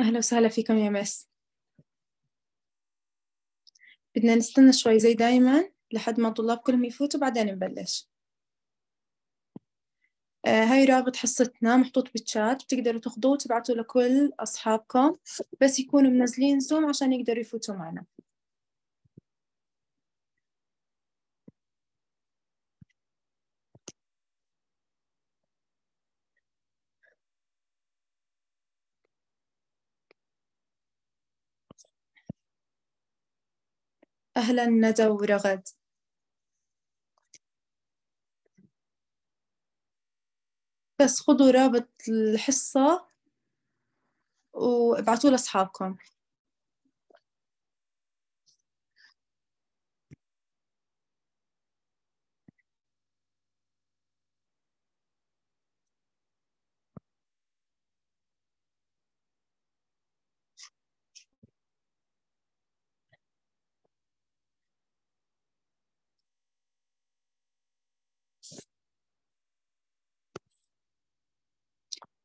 أهلا وسهلا فيكم يا مس بدنا نستنى شوي زي دايما لحد ما الطلاب كلهم يفوتوا بعدين نبلش آه، هاي رابط حصتنا محطوط بالشات بتقدروا تاخذوه وتبعتوه لكل أصحابكم بس يكونوا منزلين زوم عشان يقدروا يفوتوا معنا أهلا ندى ورغد بس خذوا رابط الحصة وابعتوه لأصحابكم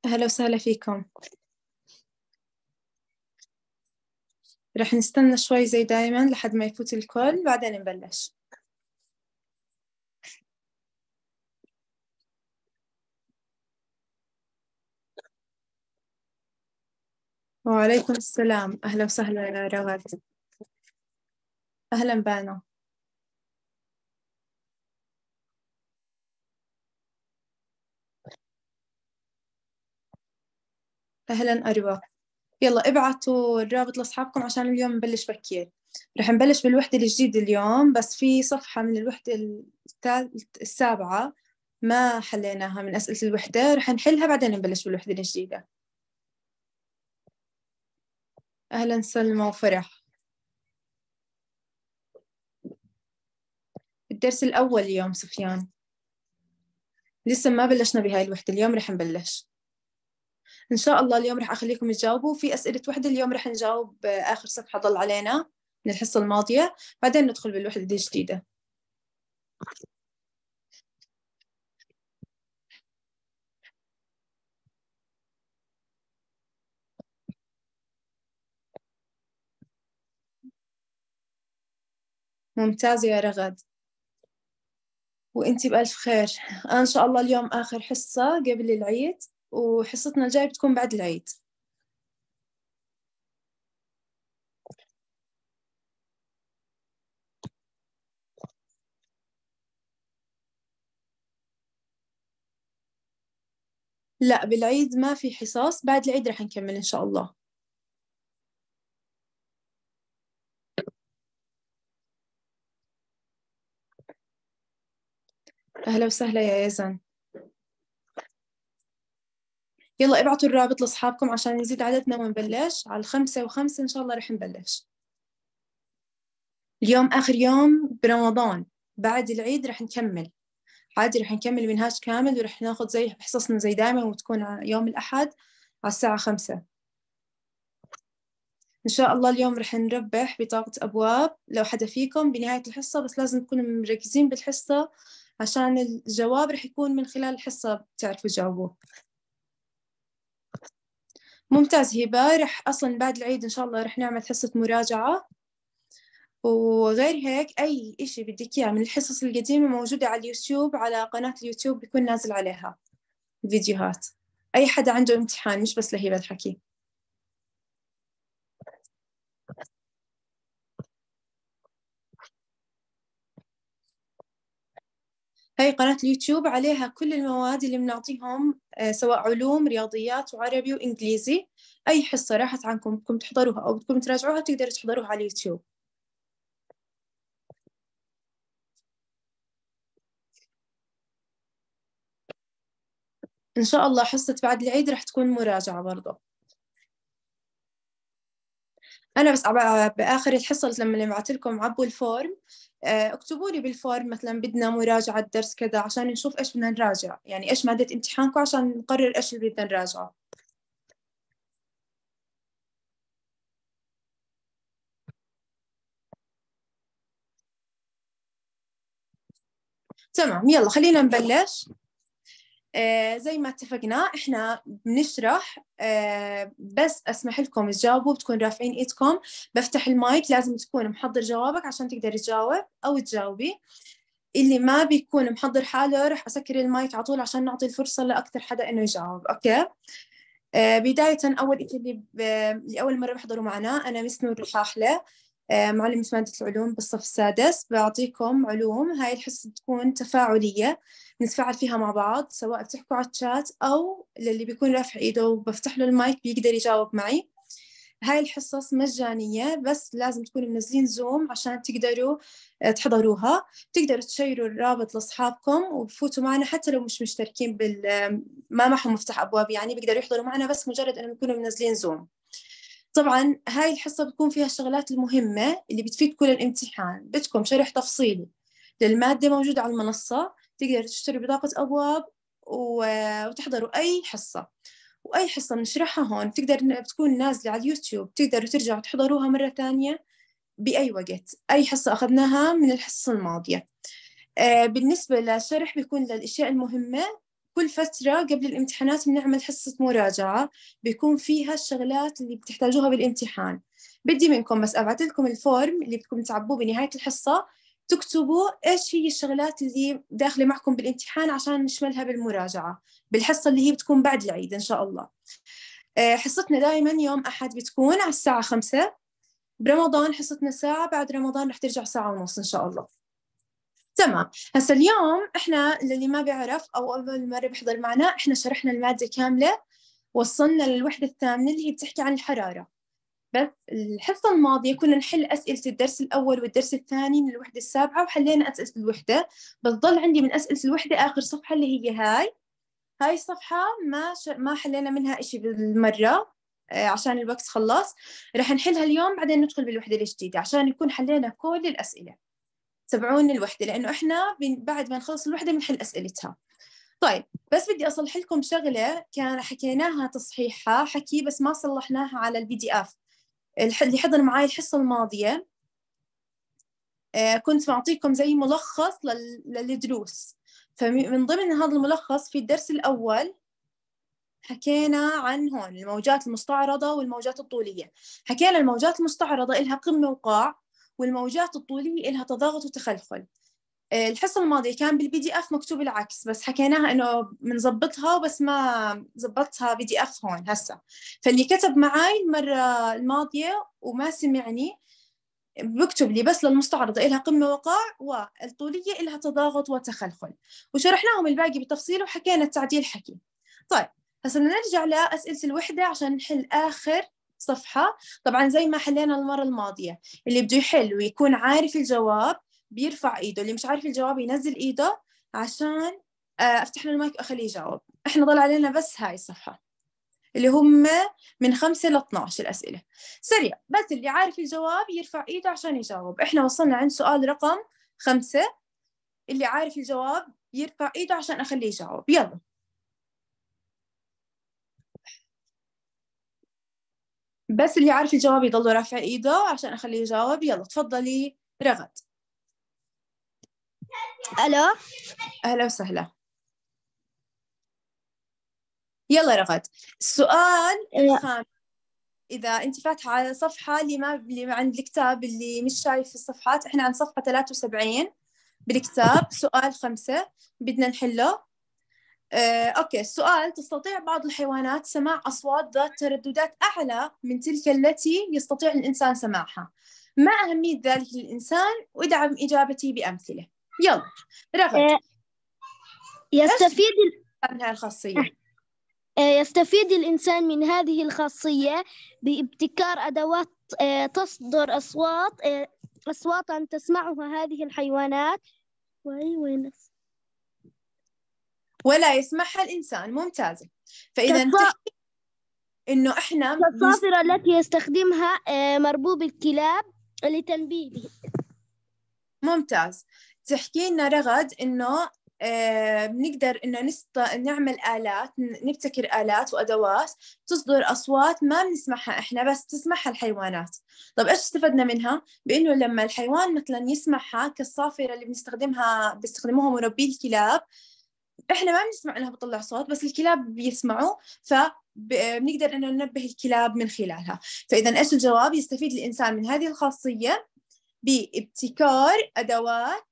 أهلا وسهلا فيكم رح نستنى شوي زي دايما لحد ما يفوت الكل بعدين نبلش وعليكم السلام أهلا وسهلا يا رغد أهلا بانا أهلا أروى يلا ابعتوا الرابط لأصحابكم عشان اليوم نبلش بكير رح نبلش بالوحدة الجديدة اليوم بس في صفحة من الوحدة السابعة ما حليناها من أسئلة الوحدة رح نحلها بعدين نبلش بالوحدة الجديدة أهلا سلمى وفرح الدرس الأول اليوم سفيان لسه ما بلشنا بهاي الوحدة اليوم رح نبلش إن شاء الله اليوم راح أخليكم تجاوبوا في أسئلة وحدة اليوم راح نجاوب آه، آخر صفحة ضل علينا من الحصة الماضية بعدين ندخل بالوحدة الجديدة ممتاز يا رغد وانتي بألف خير آه، إن شاء الله اليوم آخر حصة قبل العيد وحصتنا الجاية بتكون بعد العيد لا بالعيد ما في حصص بعد العيد رح نكمل إن شاء الله أهلا وسهلا يا يزن يلا ابعتوا الرابط لاصحابكم عشان نزيد عددنا ونبلش على الخمسة وخمسة ان شاء الله رح نبلش اليوم اخر يوم برمضان بعد العيد رح نكمل عادي رح نكمل منهاج كامل ورح ناخذ زي حصصنا زي دائما وتكون يوم الاحد على الساعة خمسة إن شاء الله اليوم رح نربح بطاقة أبواب لو حدا فيكم بنهاية الحصة بس لازم تكونوا مركزين بالحصة عشان الجواب رح يكون من خلال الحصة بتعرفوا تجاوبوه ممتاز هبة رح أصلا بعد العيد إن شاء الله رح نعمل حصة مراجعة وغير هيك أي إشي بدك إياه من الحصص القديمة موجودة على اليوتيوب على قناة اليوتيوب بيكون نازل عليها فيديوهات أي حدا عنده امتحان مش بس لهبة الحكي هاي قناة اليوتيوب عليها كل المواد اللي بنعطيهم آه، سواء علوم رياضيات وعربي وإنجليزي أي حصة راحت عنكم بدكم تحضروها أو بدكم تراجعوها تقدروا تحضروها على اليوتيوب إن شاء الله حصة بعد العيد رح تكون مراجعة برضه انا بس باخر الحصه لما بعت لكم عبوا الفورم آه، اكتبوا لي بالفورم مثلا بدنا مراجعه درس كذا عشان نشوف ايش بدنا نراجع يعني ايش ماده امتحانكم عشان نقرر ايش اللي بدنا نراجعه تمام يلا خلينا نبلش آه، زي ما اتفقنا احنا بنشرح آه، بس اسمح لكم تجاوبوا بتكون رافعين ايدكم بفتح المايك لازم تكون محضر جوابك عشان تقدر تجاوب او تجاوبي اللي ما بيكون محضر حاله رح اسكر المايك على طول عشان نعطي الفرصه لاكثر حدا انه يجاوب اوكي آه، بداية أول شيء اللي, ب... مرة بحضروا معنا أنا مس نور الحاحلة معلمة مادة العلوم بالصف السادس بعطيكم علوم هاي الحصة بتكون تفاعلية نتفاعل فيها مع بعض سواء بتحكوا على الشات أو للي بيكون رافع إيده وبفتح له المايك بيقدر يجاوب معي هاي الحصص مجانية بس لازم تكونوا منزلين زوم عشان تقدروا آه، تحضروها تقدروا تشيروا الرابط لأصحابكم وبفوتوا معنا حتى لو مش مشتركين بال ما معهم مفتاح أبواب يعني بيقدروا يحضروا معنا بس مجرد إنهم يكونوا منزلين زوم طبعا هاي الحصة بتكون فيها الشغلات المهمة اللي بتفيد كل الامتحان بدكم شرح تفصيلي للمادة موجودة على المنصة تقدر تشتري بطاقة أبواب وتحضروا أي حصة وأي حصة بنشرحها هون تقدر تكون نازلة على اليوتيوب تقدروا ترجعوا تحضروها مرة ثانية بأي وقت أي حصة أخذناها من الحصة الماضية آه، بالنسبة للشرح بيكون للأشياء المهمة كل فترة قبل الامتحانات بنعمل حصة مراجعة بيكون فيها الشغلات اللي بتحتاجوها بالامتحان بدي منكم بس أبعت لكم الفورم اللي بدكم تعبوه بنهاية الحصة تكتبوا ايش هي الشغلات اللي داخله معكم بالامتحان عشان نشملها بالمراجعه بالحصه اللي هي بتكون بعد العيد ان شاء الله آه، حصتنا دائما يوم احد بتكون على الساعه خمسة برمضان حصتنا ساعه بعد رمضان رح ترجع ساعه ونص ان شاء الله تمام هسا اليوم احنا للي ما بيعرف او اول مره بيحضر معنا احنا شرحنا الماده كامله وصلنا للوحده الثامنه اللي هي بتحكي عن الحراره بس الحصة الماضية كنا نحل أسئلة الدرس الأول والدرس الثاني من الوحدة السابعة وحلينا أسئلة الوحدة بس ضل عندي من أسئلة الوحدة آخر صفحة اللي هي هاي هاي الصفحة ما ش... ما حلينا منها إشي بالمرة آه، عشان الوقت خلص رح نحلها اليوم بعدين ندخل بالوحدة الجديدة عشان يكون حلينا كل الأسئلة تبعون الوحدة لأنه إحنا بعد ما نخلص الوحدة بنحل أسئلتها طيب بس بدي أصلح لكم شغلة كان حكيناها تصحيحها حكي بس ما صلحناها على البي دي اف اللي حضر معي الحصة الماضية آه، كنت معطيكم زي ملخص للدروس فمن ضمن هذا الملخص في الدرس الأول حكينا عن هون الموجات المستعرضة والموجات الطولية حكينا الموجات المستعرضة إلها قمة وقاع والموجات الطولية إلها تضاغط وتخلخل آه، الحصه الماضيه كان بالبي دي اف مكتوب العكس بس حكيناها انه بنظبطها بس ما زبطتها بي دي اف هون هسه فاللي كتب معي المره الماضيه وما سمعني بكتب لي بس للمستعرضة إلها قمة وقاع والطولية إلها تضاغط وتخلخل وشرحناهم الباقي بالتفصيل وحكينا التعديل حكي طيب هسا نرجع لأسئلة الوحدة عشان نحل آخر صفحة طبعا زي ما حلينا المرة الماضية اللي بده يحل ويكون عارف الجواب بيرفع ايده اللي مش عارف الجواب ينزل ايده عشان آه، افتح له المايك واخليه يجاوب احنا ضل علينا بس هاي الصفحه اللي هم من خمسة ل 12 الأسئلة سريع بس اللي عارف الجواب يرفع إيده عشان يجاوب إحنا وصلنا عند سؤال رقم خمسة اللي عارف الجواب يرفع إيده عشان أخليه يجاوب يلا بس اللي عارف الجواب يضل رافع إيده عشان أخليه يجاوب يلا تفضلي رغد الو اهلا وسهلا يلا رغد السؤال الخامس إذا أنت فاتحة على صفحة اللي ما اللي عند الكتاب اللي مش شايف الصفحات إحنا عند صفحة 73 بالكتاب سؤال خمسة بدنا نحله أه، أوكي السؤال تستطيع بعض الحيوانات سماع أصوات ذات ترددات أعلى من تلك التي يستطيع الإنسان سماعها ما أهمية ذلك للإنسان وادعم إجابتي بأمثلة يلا رغد آه، يستفيد منها الخاصية آه، آه، يستفيد الإنسان من هذه الخاصية بابتكار أدوات تصدر أصوات أصواتا تسمعها هذه الحيوانات وين ولا يسمعها الإنسان ممتازة فإذا كالص... إنه إحنا الصافرة التي يستخدمها مربوب الكلاب لتنبيهه ممتاز تحكي لنا رغد إنه آه، بنقدر إنه نست... نعمل آلات نبتكر آلات وأدوات تصدر أصوات ما بنسمعها إحنا بس تسمعها الحيوانات طب إيش استفدنا منها؟ بإنه لما الحيوان مثلا يسمعها كالصافرة اللي بنستخدمها بيستخدموها مربي الكلاب احنا ما بنسمع انها بتطلع صوت بس الكلاب بيسمعوا فبنقدر انه ننبه الكلاب من خلالها فاذا ايش الجواب يستفيد الانسان من هذه الخاصيه بابتكار ادوات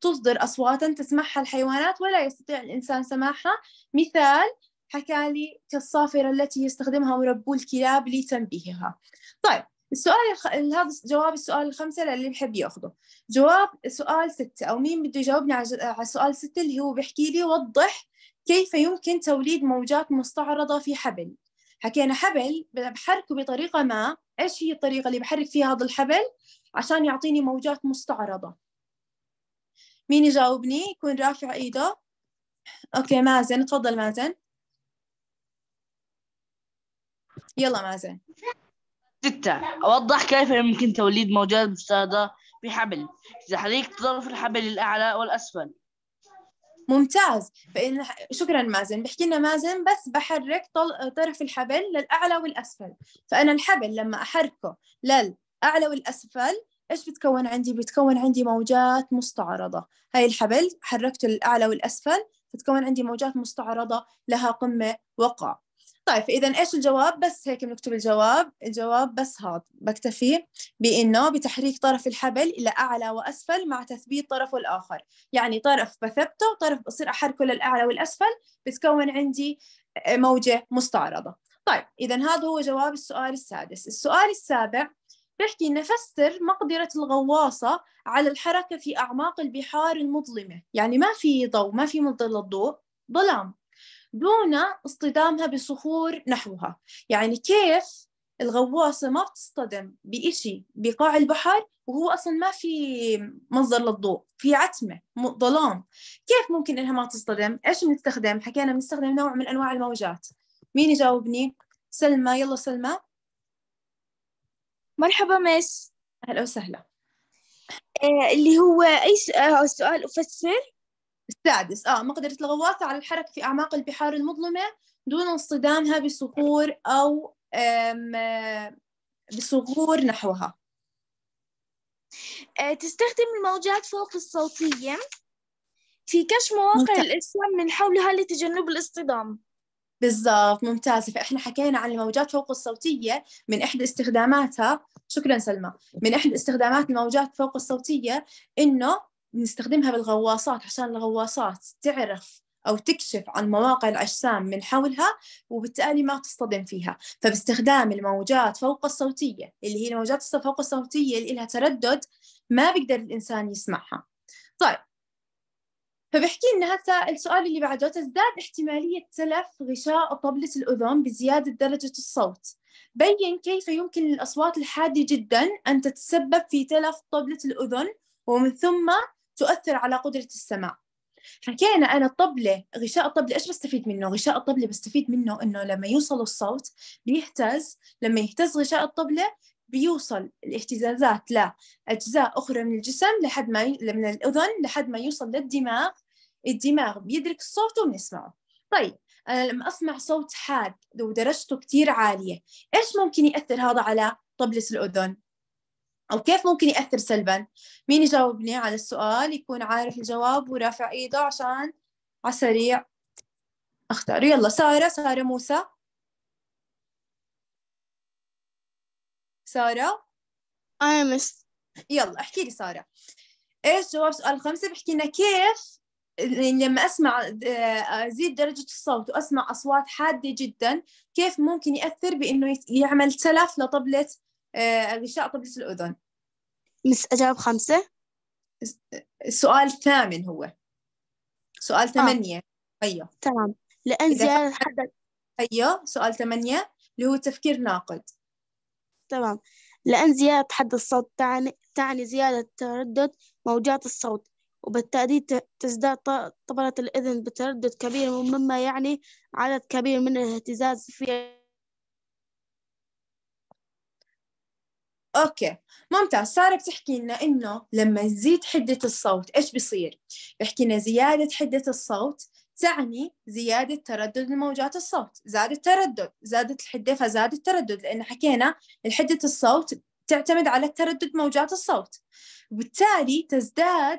تصدر أصواتا تسمعها الحيوانات ولا يستطيع الإنسان سماعها مثال حكى لي كالصافرة التي يستخدمها مربو الكلاب لتنبيهها طيب السؤال الخ... هذا جواب السؤال الخمسة للي بحب ياخذه جواب سؤال ستة أو مين بده يجاوبني على, على سؤال ستة اللي هو بيحكي لي وضح كيف يمكن توليد موجات مستعرضة في حبل حكينا حبل بحركه بطريقة ما إيش هي الطريقة اللي بحرك فيها هذا الحبل عشان يعطيني موجات مستعرضة مين يجاوبني يكون رافع ايده اوكي مازن تفضل مازن يلا مازن ستة أوضح كيف يمكن توليد موجات مستندة بحبل تحريك طرف الحبل الأعلى والأسفل ممتاز فإن شكرا مازن بحكي لنا مازن بس بحرك طل... طرف الحبل للأعلى والأسفل فأنا الحبل لما أحركه للأعلى والأسفل إيش بتكون عندي؟ بتكون عندي موجات مستعرضة هاي الحبل حركته للأعلى والأسفل بتكون عندي موجات مستعرضة لها قمة وقاع طيب فإذا إيش الجواب؟ بس هيك بنكتب الجواب الجواب بس هذا بكتفي بأنه بتحريك طرف الحبل إلى أعلى وأسفل مع تثبيت طرفه الآخر يعني طرف بثبته وطرف بصير أحركه للأعلى والأسفل بتكون عندي آه، موجة مستعرضة طيب إذا هذا هو جواب السؤال السادس السؤال السابع بحكي نفسر مقدرة الغواصة على الحركة في أعماق البحار المظلمة يعني ما في ضوء ما في مظلة للضوء ظلام دون اصطدامها بصخور نحوها يعني كيف الغواصة ما بتصطدم بإشي بقاع البحر وهو أصلا ما في مصدر للضوء في عتمة ظلام كيف ممكن إنها ما تصطدم؟ إيش بنستخدم؟ حكينا بنستخدم نوع من أنواع الموجات مين يجاوبني؟ سلمى يلا سلمى مرحبا مس أهلا وسهلا آه اللي هو أي آه، سؤال أفسر؟ السادس آه مقدرة الغواصة على الحركة في أعماق البحار المظلمة دون اصطدامها بصخور أو آه، بصخور نحوها آه تستخدم الموجات فوق الصوتية في كشف مواقع الاجسام الإسلام من حولها لتجنب الاصطدام بالضبط ممتازة فإحنا حكينا عن الموجات فوق الصوتية من إحدى استخداماتها شكرا سلمى من إحدى استخدامات الموجات فوق الصوتية إنه نستخدمها بالغواصات عشان الغواصات تعرف أو تكشف عن مواقع الأجسام من حولها وبالتالي ما تصطدم فيها فباستخدام الموجات فوق الصوتية اللي هي الموجات فوق الصوتية اللي لها تردد ما بيقدر الإنسان يسمعها طيب فبحكي لنا هسا السؤال اللي بعده تزداد احتمالية تلف غشاء طبلة الأذن بزيادة درجة الصوت بين كيف يمكن للأصوات الحادة جدا أن تتسبب في تلف طبلة الأذن ومن ثم تؤثر على قدرة السماع حكينا انا الطبله غشاء الطبله ايش بستفيد منه غشاء الطبله بستفيد منه انه لما يوصل الصوت بيهتز لما يهتز غشاء الطبله بيوصل الاهتزازات لأجزاء أخرى من الجسم لحد ما ي... من الأذن لحد ما يوصل للدماغ الدماغ بيدرك الصوت وبنسمعه طيب أنا لما أسمع صوت حاد لو درجته كتير عالية إيش ممكن يأثر هذا على طبلة الأذن أو كيف ممكن يأثر سلبا مين يجاوبني على السؤال يكون عارف الجواب ورافع إيده عشان على السريع أختار يلا سارة سارة موسى سارة؟ أنا مس يلا احكي لي سارة إيش جواب سؤال خمسة بحكي لنا كيف لما أسمع آه، أزيد درجة الصوت وأسمع أصوات حادة جدا كيف ممكن يأثر بإنه يعمل تلف لطبلة آه، غشاء طبلة الأذن مس أجاوب خمسة السؤال الثامن هو سؤال آه. ثمانية آه. أيوه تمام لأن زيادة حد أيوه سؤال ثمانية اللي هو تفكير ناقد تمام لأن زيادة حد الصوت تعني, تعني زيادة تردد موجات الصوت وبالتالي تزداد طبلة الأذن بتردد كبير مما يعني عدد كبير من الاهتزاز في اوكي ممتاز ساره بتحكي لنا انه لما تزيد حده الصوت ايش بصير بحكي لنا زياده حده الصوت تعني زيادة تردد لموجات الصوت زاد التردد زادت الحدة فزاد التردد لأن حكينا حدة الصوت تعتمد على تردد موجات الصوت وبالتالي تزداد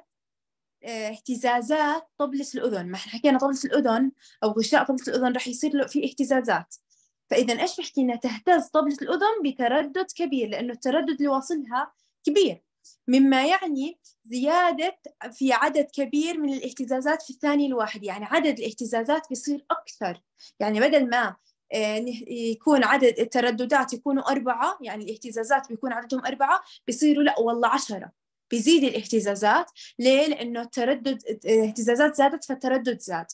آه، اهتزازات طبلة الأذن ما احنا حكينا طبلة الأذن أو غشاء طبلة الأذن راح يصير له في اهتزازات فإذا إيش بحكينا تهتز طبلة الأذن بتردد كبير لأنه التردد اللي واصلها كبير مما يعني زيادة في عدد كبير من الاهتزازات في الثانية الواحد يعني عدد الاهتزازات بيصير أكثر يعني بدل ما آه، يكون عدد الترددات يكونوا أربعة يعني الاهتزازات بيكون عددهم أربعة بيصيروا لا والله عشرة بيزيد الاهتزازات ليه؟ لأنه التردد الاهتزازات زادت فالتردد زاد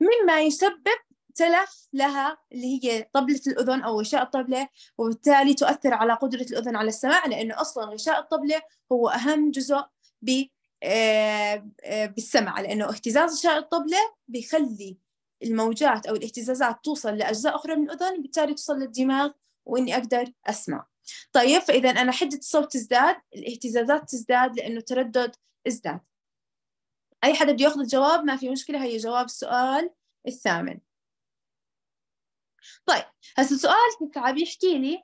مما يسبب تلف لها اللي هي طبلة الأذن أو غشاء الطبلة وبالتالي تؤثر على قدرة الأذن على السماع لأنه أصلا غشاء الطبلة هو أهم جزء آه، آه، بالسمع لأنه اهتزاز غشاء الطبلة بيخلي الموجات أو الاهتزازات توصل لأجزاء أخرى من الأذن بالتالي توصل للدماغ وإني أقدر أسمع طيب فإذا أنا حدة الصوت تزداد الاهتزازات تزداد لأنه التردد ازداد أي حدا بده ياخذ الجواب ما في مشكلة هي جواب السؤال الثامن طيب هسه سؤال عم يحكي لي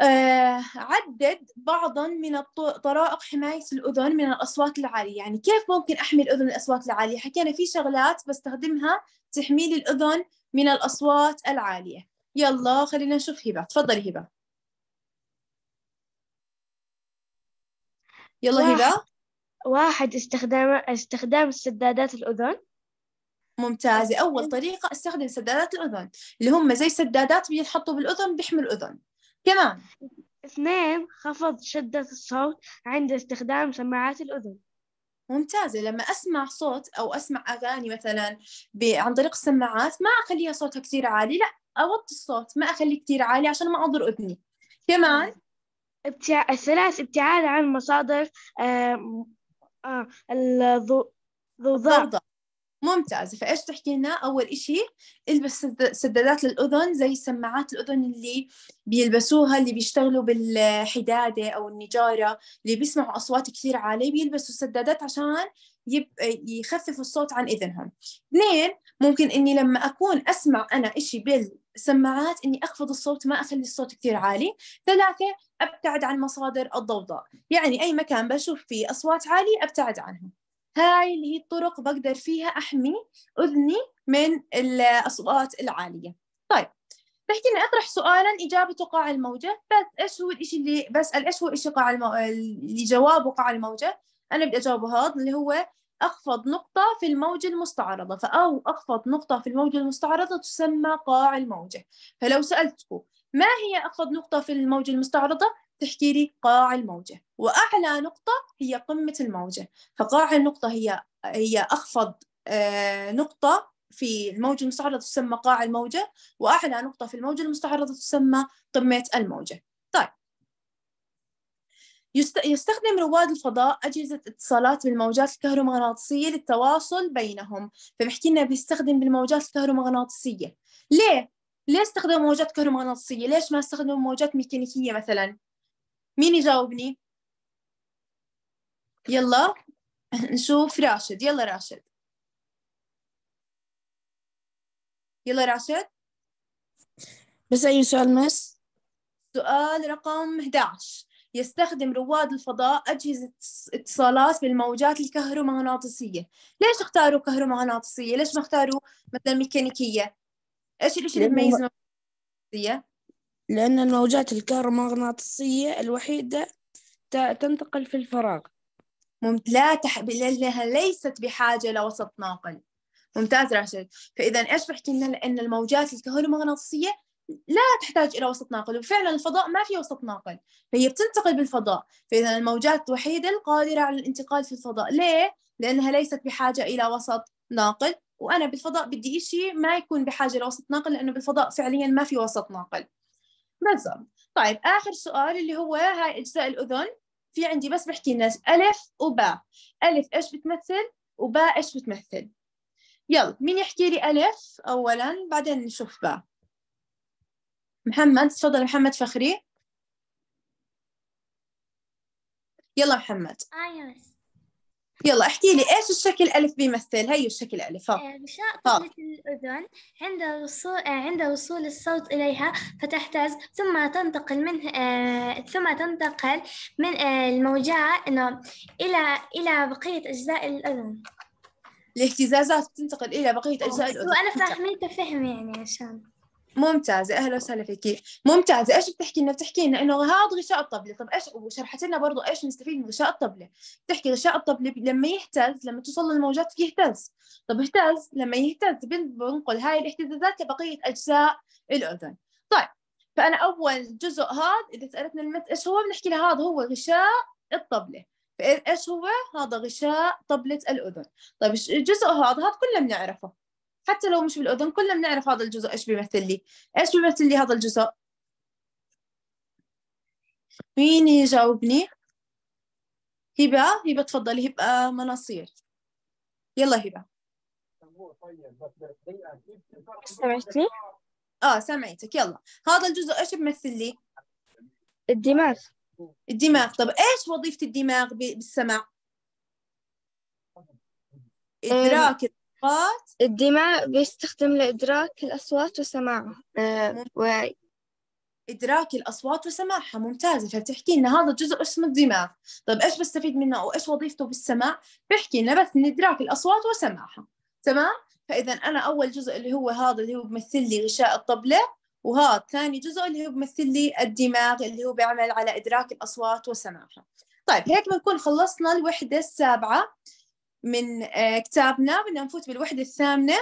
آه عدد بعضا من طرائق حماية الأذن من الأصوات العالية يعني كيف ممكن أحمي الأذن من الأصوات العالية حكينا في شغلات بستخدمها تحمي الأذن من الأصوات العالية يلا خلينا نشوف هبة تفضلي هبة يلا واحد. هبة واحد استخدام استخدام سدادات الأذن ممتازة أول طريقة استخدم سدادات الأذن اللي هم زي سدادات بينحطوا بالأذن بيحمي الأذن كمان اثنين خفض شدة الصوت عند استخدام سماعات الأذن ممتازة لما أسمع صوت أو أسمع أغاني مثلا عن طريق السماعات ما أخليها صوتها كثير عالي لا أوطي الصوت ما أخليه كثير عالي عشان ما أضر أذني كمان ابتع... الثلاث ابتعاد عن مصادر آه... آه... الضوضاء ممتاز فايش تحكي لنا اول إشي البس سدادات للاذن زي سماعات الاذن اللي بيلبسوها اللي بيشتغلوا بالحداده او النجاره اللي بيسمعوا اصوات كثير عاليه بيلبسوا السدادات عشان يب... يخففوا الصوت عن اذنهم اثنين ممكن اني لما اكون اسمع انا إشي بالسماعات اني اخفض الصوت ما اخلي الصوت كثير عالي ثلاثه ابتعد عن مصادر الضوضاء يعني اي مكان بشوف فيه اصوات عاليه ابتعد عنها. هاي اللي هي الطرق بقدر فيها أحمي أذني من الأصوات العالية طيب بحكي اني اطرح سؤالا اجابته قاع الموجه بس ايش هو الشيء اللي بسال ايش هو الشيء قاع المو... اللي جوابه قاع الموجه انا بدي اجاوبه هذا اللي هو اخفض نقطه في الموجه المستعرضه فاو اخفض نقطه في الموجه المستعرضه تسمى قاع الموجه فلو سالتكم ما هي اخفض نقطه في الموجه المستعرضه تحكي لي قاع الموجة وأعلى نقطة هي قمة الموجة فقاع النقطة هي هي أخفض آه، نقطة في الموجة المستعرضة تسمى قاع الموجة وأعلى نقطة في الموجة المستعرضة تسمى قمة الموجة طيب يستخدم رواد الفضاء أجهزة اتصالات بالموجات الكهرومغناطيسية للتواصل بينهم فبحكي لنا بيستخدم بالموجات الكهرومغناطيسية ليه؟ ليه استخدموا موجات كهرومغناطيسية؟ ليش ما استخدموا موجات ميكانيكية مثلا؟ مين يجاوبني يلا نشوف راشد يلا راشد يلا راشد بس أي سؤال مس سؤال رقم 11 يستخدم رواد الفضاء أجهزة اتصالات بالموجات الكهرومغناطيسية ليش اختاروا كهرومغناطيسية؟ ليش ما اختاروا مثلا ميكانيكية؟ إيش الشيء اللي بيميز لأن الموجات الكهرومغناطيسية الوحيدة تنتقل في الفراغ ممت... لا تح... لأنها ليست بحاجة لوسط ناقل ممتاز راشد فإذا إيش بحكي لنا لأن الموجات الكهرومغناطيسية لا تحتاج إلى وسط ناقل وفعلا الفضاء ما في وسط ناقل فهي بتنتقل بالفضاء فإذا الموجات الوحيدة القادرة على الانتقال في الفضاء ليه؟ لأنها ليست بحاجة إلى وسط ناقل وأنا بالفضاء بدي إشي ما يكون بحاجة لوسط ناقل لأنه بالفضاء فعليا ما في وسط ناقل بالضبط طيب آخر سؤال اللي هو هاي أجزاء الأذن في عندي بس بحكي لنا ألف وباء ألف إيش بتمثل وباء إيش بتمثل يلا مين يحكي لي ألف أولا بعدين نشوف باء محمد تفضل محمد فخري يلا محمد آيوس يلا احكي لي ايش الشكل الف بيمثل هي الشكل الف ها غشاء آه، مثل الاذن عند وصول آه، عند وصول الصوت اليها فتهتز آه، ثم تنتقل من ثم تنتقل من الموجات انه الى الى بقيه اجزاء الاذن الاهتزازات تنتقل الى بقيه اجزاء الاذن وانا فاهمين فهم يعني عشان ممتازة أهلا وسهلا فيكي ممتازة إيش بتحكي لنا بتحكي لنا إنه هذا غشاء الطبلة طب إيش وشرحت لنا برضه إيش نستفيد من غشاء الطبلة بتحكي غشاء الطبلة لما يهتز لما توصل للموجات يهتز طب اهتز لما يهتز بنقل هاي الاهتزازات لبقية أجزاء الأذن طيب فأنا أول جزء هذا إذا سألتنا المت إيش هو بنحكي لها هذا هو غشاء الطبلة فإيش هو هذا غشاء طبلة الأذن طيب الجزء هذا هذا كلنا بنعرفه حتى لو مش بالاذن كلنا بنعرف هذا الجزء ايش بيمثل لي ايش بيمثل لي هذا الجزء مين يجاوبني هبه هبه تفضلي هبه مناصير يلا هبه سمعتني اه سمعتك يلا هذا الجزء ايش بيمثل لي الدماغ الدماغ طب ايش وظيفه الدماغ بالسمع إيه. ادراك الأصوات الدماغ بيستخدم لإدراك الأصوات وسماعها آه و... إدراك الأصوات وسماعها ممتازة فبتحكي طيب، لنا هذا جزء اسمه الدماغ طيب إيش بستفيد منه أو إيش وظيفته بالسماع بحكي لنا بس من إدراك الأصوات وسماعها تمام فإذا أنا أول جزء اللي هو هذا اللي هو بمثل لي غشاء الطبلة وهذا ثاني جزء اللي هو بمثل لي الدماغ اللي هو بيعمل على إدراك الأصوات وسماعها طيب هيك بنكون خلصنا الوحدة السابعة من آه، كتابنا بدنا نفوت بالوحدة الثامنة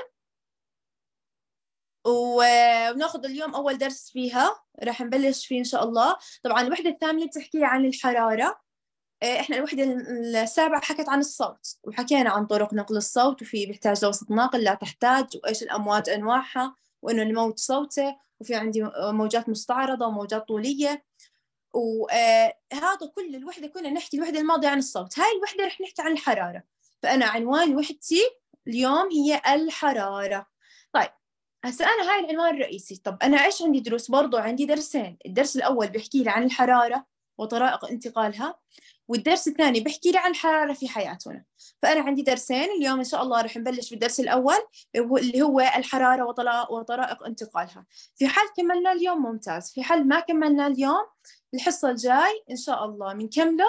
وناخذ آه، اليوم أول درس فيها راح نبلش فيه إن شاء الله طبعا الوحدة الثامنة بتحكي عن الحرارة آه، احنا الوحدة السابعة حكت عن الصوت وحكينا عن طرق نقل الصوت وفي بيحتاج لوسط ناقل لا تحتاج وايش الامواج انواعها وانه الموت صوته وفي عندي موجات مستعرضة وموجات طولية وهذا كل الوحدة كنا نحكي الوحدة الماضية عن الصوت هاي الوحدة رح نحكي عن الحرارة فأنا عنوان وحدتي اليوم هي الحرارة طيب هسا أنا هاي العنوان الرئيسي طب أنا إيش عندي دروس برضو عندي درسين الدرس الأول بيحكي لي عن الحرارة وطرائق انتقالها والدرس الثاني بحكي لي عن الحرارة في حياتنا فأنا عندي درسين اليوم إن شاء الله رح نبلش بالدرس الأول اللي هو الحرارة وطرائق انتقالها في حال كملنا اليوم ممتاز في حال ما كملنا اليوم الحصة الجاي إن شاء الله بنكمله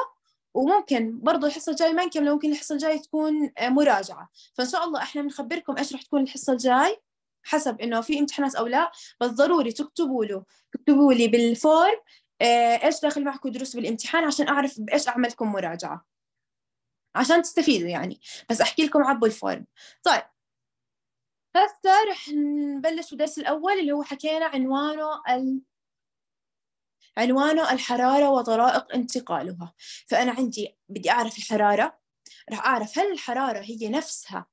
وممكن برضه الحصه الجايه ما نكمل ممكن الحصه الجايه تكون آه، مراجعه فان شاء الله احنا بنخبركم ايش رح تكون الحصه الجاي حسب انه في امتحانات او لا بس ضروري تكتبوا له تكتبوا لي بالفورم آه، ايش داخل معكم دروس بالامتحان عشان اعرف بايش اعملكم مراجعه عشان تستفيدوا يعني بس احكي لكم عبوا الفورم طيب هسه رح نبلش بالدرس الاول اللي هو حكينا عنوانه ال عنوانه الحرارة وطرائق انتقالها فأنا عندي بدي أعرف الحرارة راح أعرف هل الحرارة هي نفسها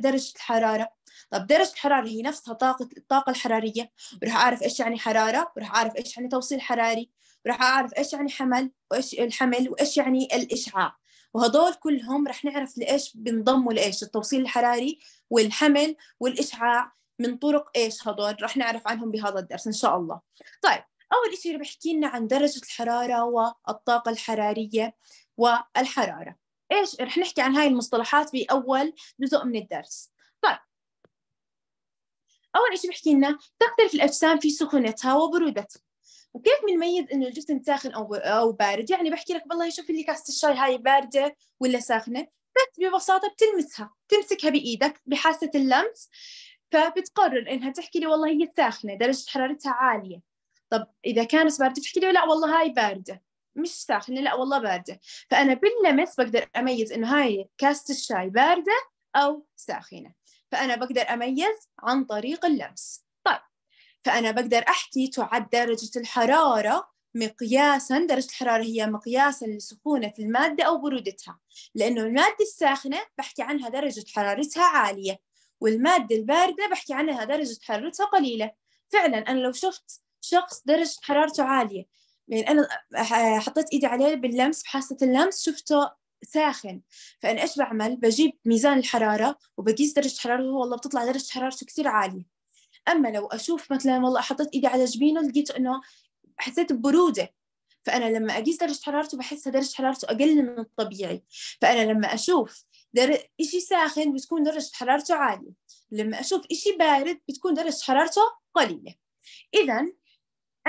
درجة الحرارة طب درجة الحرارة هي نفسها طاقة الطاقة الحرارية وراح أعرف إيش يعني حرارة وراح أعرف إيش يعني توصيل حراري وراح أعرف إيش يعني حمل وإيش الحمل وإيش يعني الإشعاع وهدول كلهم راح نعرف لإيش بنضموا لإيش التوصيل الحراري والحمل والإشعاع من طرق إيش هدول راح نعرف عنهم بهذا الدرس إن شاء الله طيب أول شيء بحكي لنا عن درجة الحرارة والطاقة الحرارية والحرارة إيش رح نحكي عن هاي المصطلحات بأول جزء من الدرس طيب أول شيء بحكي لنا تختلف الأجسام في سخونتها وبرودتها وكيف بنميز انه الجسم ساخن او او بارد يعني بحكي لك والله شوف لي كاسه الشاي هاي بارده ولا ساخنه بس ببساطه بتلمسها بتمسكها بايدك بحاسه اللمس فبتقرر انها تحكي لي والله هي ساخنه درجه حرارتها عاليه طب اذا كانت بارده تحكي لي لا والله هاي بارده مش ساخنه لا والله بارده فانا باللمس بقدر اميز انه هاي كاسه الشاي بارده او ساخنه فانا بقدر اميز عن طريق اللمس طيب فانا بقدر احكي تعد درجه الحراره مقياسا درجة الحرارة هي مقياسا لسخونة المادة أو برودتها لأنه المادة الساخنة بحكي عنها درجة حرارتها عالية والمادة الباردة بحكي عنها درجة حرارتها قليلة فعلا أنا لو شفت شخص درجة حرارته عالية يعني أنا حطيت إيدي عليه باللمس بحاسة اللمس شفته ساخن فأنا إيش بعمل بجيب ميزان الحرارة وبقيس درجة حرارته والله بتطلع درجة حرارته كثير عالية أما لو أشوف مثلا والله حطيت إيدي على جبينه لقيت إنه حسيت ببرودة فأنا لما أقيس درجة حرارته بحسها درجة حرارته أقل من الطبيعي فأنا لما أشوف در... إشي ساخن بتكون درجة حرارته عالية لما أشوف إشي بارد بتكون درجة حرارته قليلة إذا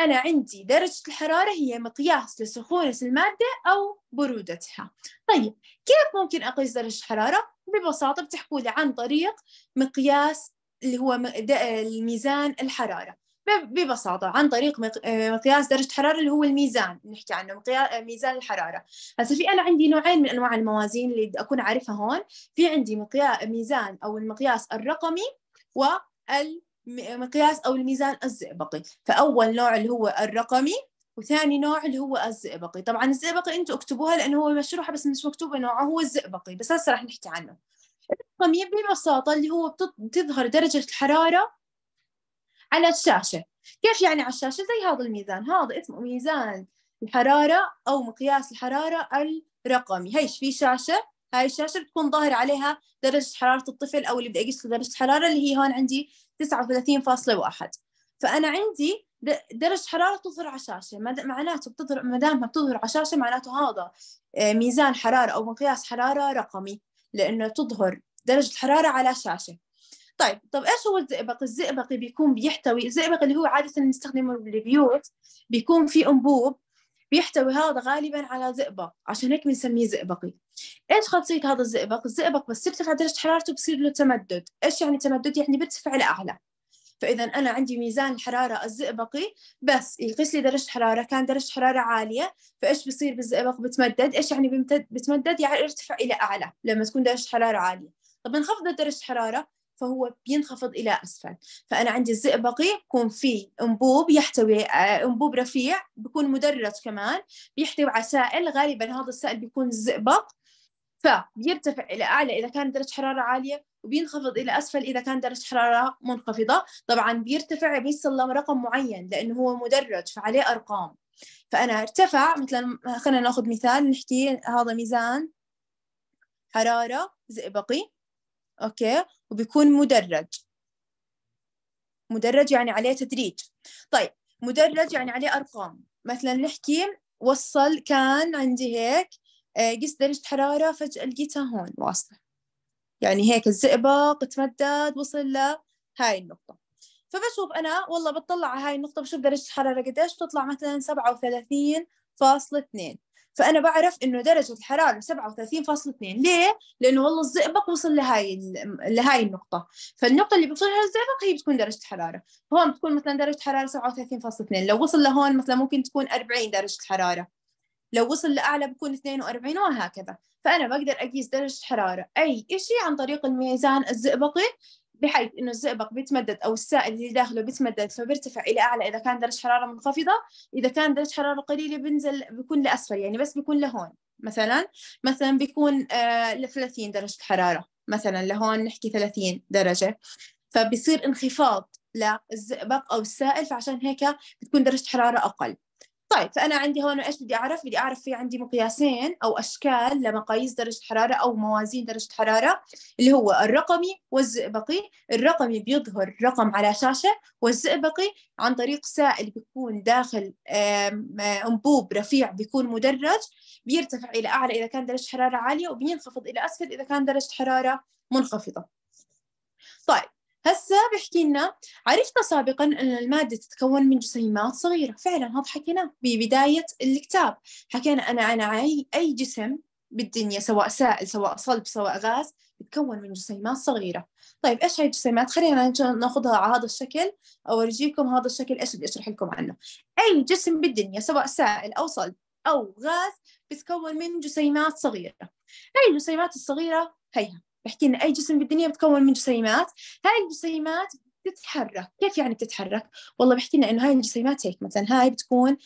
أنا عندي درجة الحرارة هي مقياس لسخونة المادة أو برودتها طيب كيف ممكن أقيس درجة الحرارة؟ ببساطة بتحكوا لي عن طريق مقياس اللي هو الميزان الحرارة ببساطة عن طريق آه، مقياس درجة الحرارة اللي هو الميزان نحكي عنه آه، ميزان الحرارة هسا في أنا عندي نوعين من أنواع الموازين اللي أكون عارفها هون في عندي مقياس ميزان أو المقياس الرقمي وال مقياس أو الميزان الزئبقي فأول نوع اللي هو الرقمي وثاني نوع اللي هو الزئبقي طبعا الزئبقي انتم اكتبوها لانه هو مشروحه بس مش مكتوبه نوعه هو الزئبقي بس هسه راح نحكي عنه الرقمي ببساطه اللي هو بتظهر درجه الحراره على الشاشه كيف يعني على الشاشه زي هذا الميزان هذا اسمه ميزان الحراره او مقياس الحراره الرقمي هي في شاشه هاي الشاشه بتكون ظاهر عليها درجه حراره الطفل او اللي بدي اقيس درجه الحراره اللي هي هون عندي 39.1 فأنا عندي درجة حرارة تظهر على الشاشة معناته بتظهر ما دامها بتظهر على الشاشة معناته هذا آه، ميزان حرارة أو مقياس حرارة رقمي لأنه تظهر درجة حرارة على شاشة طيب طب ايش هو الزئبق؟ الزئبق بيكون بيحتوي الزئبق اللي هو عادة نستخدمه بالبيوت بيكون في انبوب بيحتوي هذا غالبا على زئبق عشان هيك بنسميه زئبقي ايش خاصيه هذا الزئبق الزئبق بس ترتفع درجه حرارته بصير له تمدد ايش يعني تمدد يعني بيرتفع لاعلى فاذا انا عندي ميزان الحراره الزئبقي بس يقيس لي درجه حراره كان درجه حراره عاليه فايش بصير بالزئبق بتمدد ايش يعني بتمدد يعني ارتفع الى اعلى لما تكون درجه حراره عاليه طب انخفضت درجه الحراره فهو بينخفض إلى أسفل فأنا عندي الزئبقي يكون فيه أنبوب يحتوي آه، أنبوب رفيع بيكون مدرج كمان بيحتوي على سائل غالبا هذا السائل بيكون الزئبق فبيرتفع إلى أعلى إذا كانت درجة حرارة عالية وبينخفض إلى أسفل إذا كانت درجة حرارة منخفضة طبعا بيرتفع بيصل لرقم معين لأنه هو مدرج فعليه أرقام فأنا ارتفع مثلا خلينا ناخذ مثال نحكي هذا ميزان حرارة زئبقي أوكي وبيكون مدرج مدرج يعني عليه تدريج طيب مدرج يعني عليه أرقام مثلا نحكي وصل كان عندي هيك آه، قس درجة حرارة فجأة لقيتها هون واصلة يعني هيك الزئبق تمدد وصل لهاي النقطة فبشوف أنا والله بطلع على هاي النقطة بشوف درجة الحرارة قديش بتطلع مثلا سبعة وثلاثين فاصلة اثنين فانا بعرف انه درجه الحراره 37.2 ليه لانه والله الزئبق وصل لهاي لهاي النقطه فالنقطه اللي بيوصلها الزئبق هي بتكون درجه الحراره فهون بتكون مثلا درجه حراره 37.2 لو وصل لهون مثلا ممكن تكون 40 درجه الحراره لو وصل لاعلى بكون 42 وهكذا فانا بقدر اقيس درجه حراره اي شيء عن طريق الميزان الزئبقي بحيث انه الزئبق بيتمدد او السائل اللي داخله بيتمدد فبيرتفع الى اعلى اذا كان درجه حراره منخفضه اذا كان درجه حراره قليله بينزل بيكون لاسفل يعني بس بيكون لهون مثلا مثلا بيكون آه، ل 30 درجه حراره مثلا لهون نحكي 30 درجه فبصير انخفاض للزئبق او السائل فعشان هيك بتكون درجه حراره اقل طيب فأنا عندي هون إيش بدي أعرف؟ بدي أعرف في عندي مقياسين أو أشكال لمقاييس درجة حرارة أو موازين درجة حرارة اللي هو الرقمي والزئبقي، الرقمي بيظهر رقم على شاشة والزئبقي عن طريق سائل بيكون داخل أنبوب رفيع بيكون مدرج بيرتفع إلى أعلى إذا كان درجة حرارة عالية وبينخفض إلى أسفل إذا كان درجة حرارة منخفضة. طيب هسا بحكي لنا عرفنا سابقا أن المادة تتكون من جسيمات صغيرة فعلا هذا حكيناه ببداية الكتاب حكينا أنا أنا أي جسم بالدنيا سواء سائل سواء صلب سواء غاز يتكون من جسيمات صغيرة طيب إيش هاي الجسيمات خلينا ناخذها على هذا الشكل أورجيكم هذا الشكل إيش بدي أشرح لكم عنه أي جسم بالدنيا سواء سائل أو صلب أو غاز بيتكون من جسيمات صغيرة هاي الجسيمات الصغيرة هيها بحكي ان اي جسم بالدنيا بتكون من جسيمات هاي الجسيمات بتتحرك كيف يعني بتتحرك والله بحكي لنا انه هاي الجسيمات هيك مثلا هاي بتكون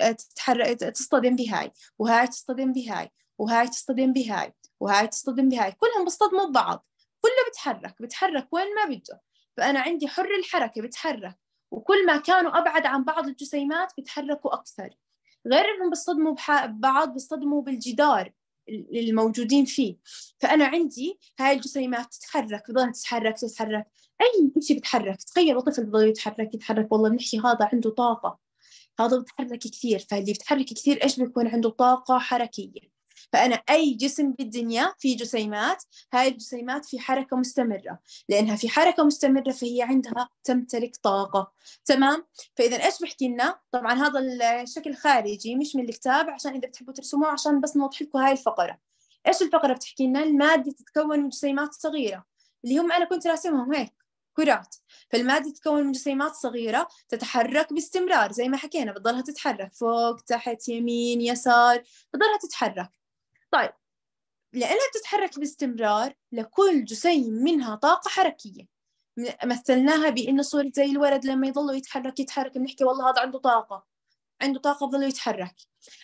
آه، تتحرك تصطدم بهاي وهاي تصطدم بهاي وهاي تصطدم بهاي وهاي تصطدم بهاي كلهم بيصطدموا ببعض كله بتحرك بتحرك وين ما بده فانا عندي حر الحركه بتحرك وكل ما كانوا ابعد عن بعض الجسيمات بتحركوا اكثر غير انهم بيصطدموا ببعض بيصطدموا بالجدار للموجودين فيه فأنا عندي هاي الجسيمات تتحرك بضلها تتحرك تتحرك أي شيء بتحرك تخيل الطفل بضل يتحرك يتحرك والله بنحكي هذا عنده طاقة هذا بتحرك كثير فاللي بتحرك كثير إيش بيكون عنده طاقة حركية فأنا أي جسم بالدنيا فيه جسيمات هاي الجسيمات في حركة مستمرة لأنها في حركة مستمرة فهي عندها تمتلك طاقة تمام فإذا إيش بحكي لنا طبعا هذا الشكل خارجي مش من الكتاب عشان إذا بتحبوا ترسموه عشان بس نوضح لكم هاي الفقرة إيش الفقرة بتحكي لنا المادة تتكون من جسيمات صغيرة اللي هم أنا كنت راسمهم هيك كرات فالمادة تتكون من جسيمات صغيرة تتحرك باستمرار زي ما حكينا بتضلها تتحرك فوق تحت يمين يسار بتضلها تتحرك طيب لأنها بتتحرك باستمرار لكل جسيم منها طاقة حركية مثلناها بأنه صورة زي الولد لما يضل يتحرك يتحرك بنحكي والله هذا عنده طاقة عنده طاقة بضل يتحرك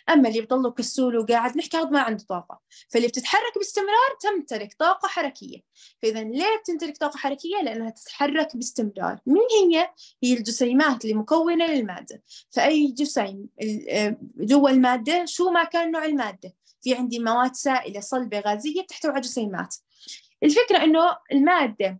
أما اللي بضله كسول وقاعد نحكي هذا ما عنده طاقة فاللي بتتحرك باستمرار تمتلك طاقة حركية فإذا ليه بتمتلك طاقة حركية؟ لأنها تتحرك باستمرار مين هي؟ هي الجسيمات اللي مكونة للمادة فأي جسيم آه، جوا المادة شو ما كان نوع المادة في عندي مواد سائلة صلبة غازية بتحتوي على جسيمات الفكرة أنه المادة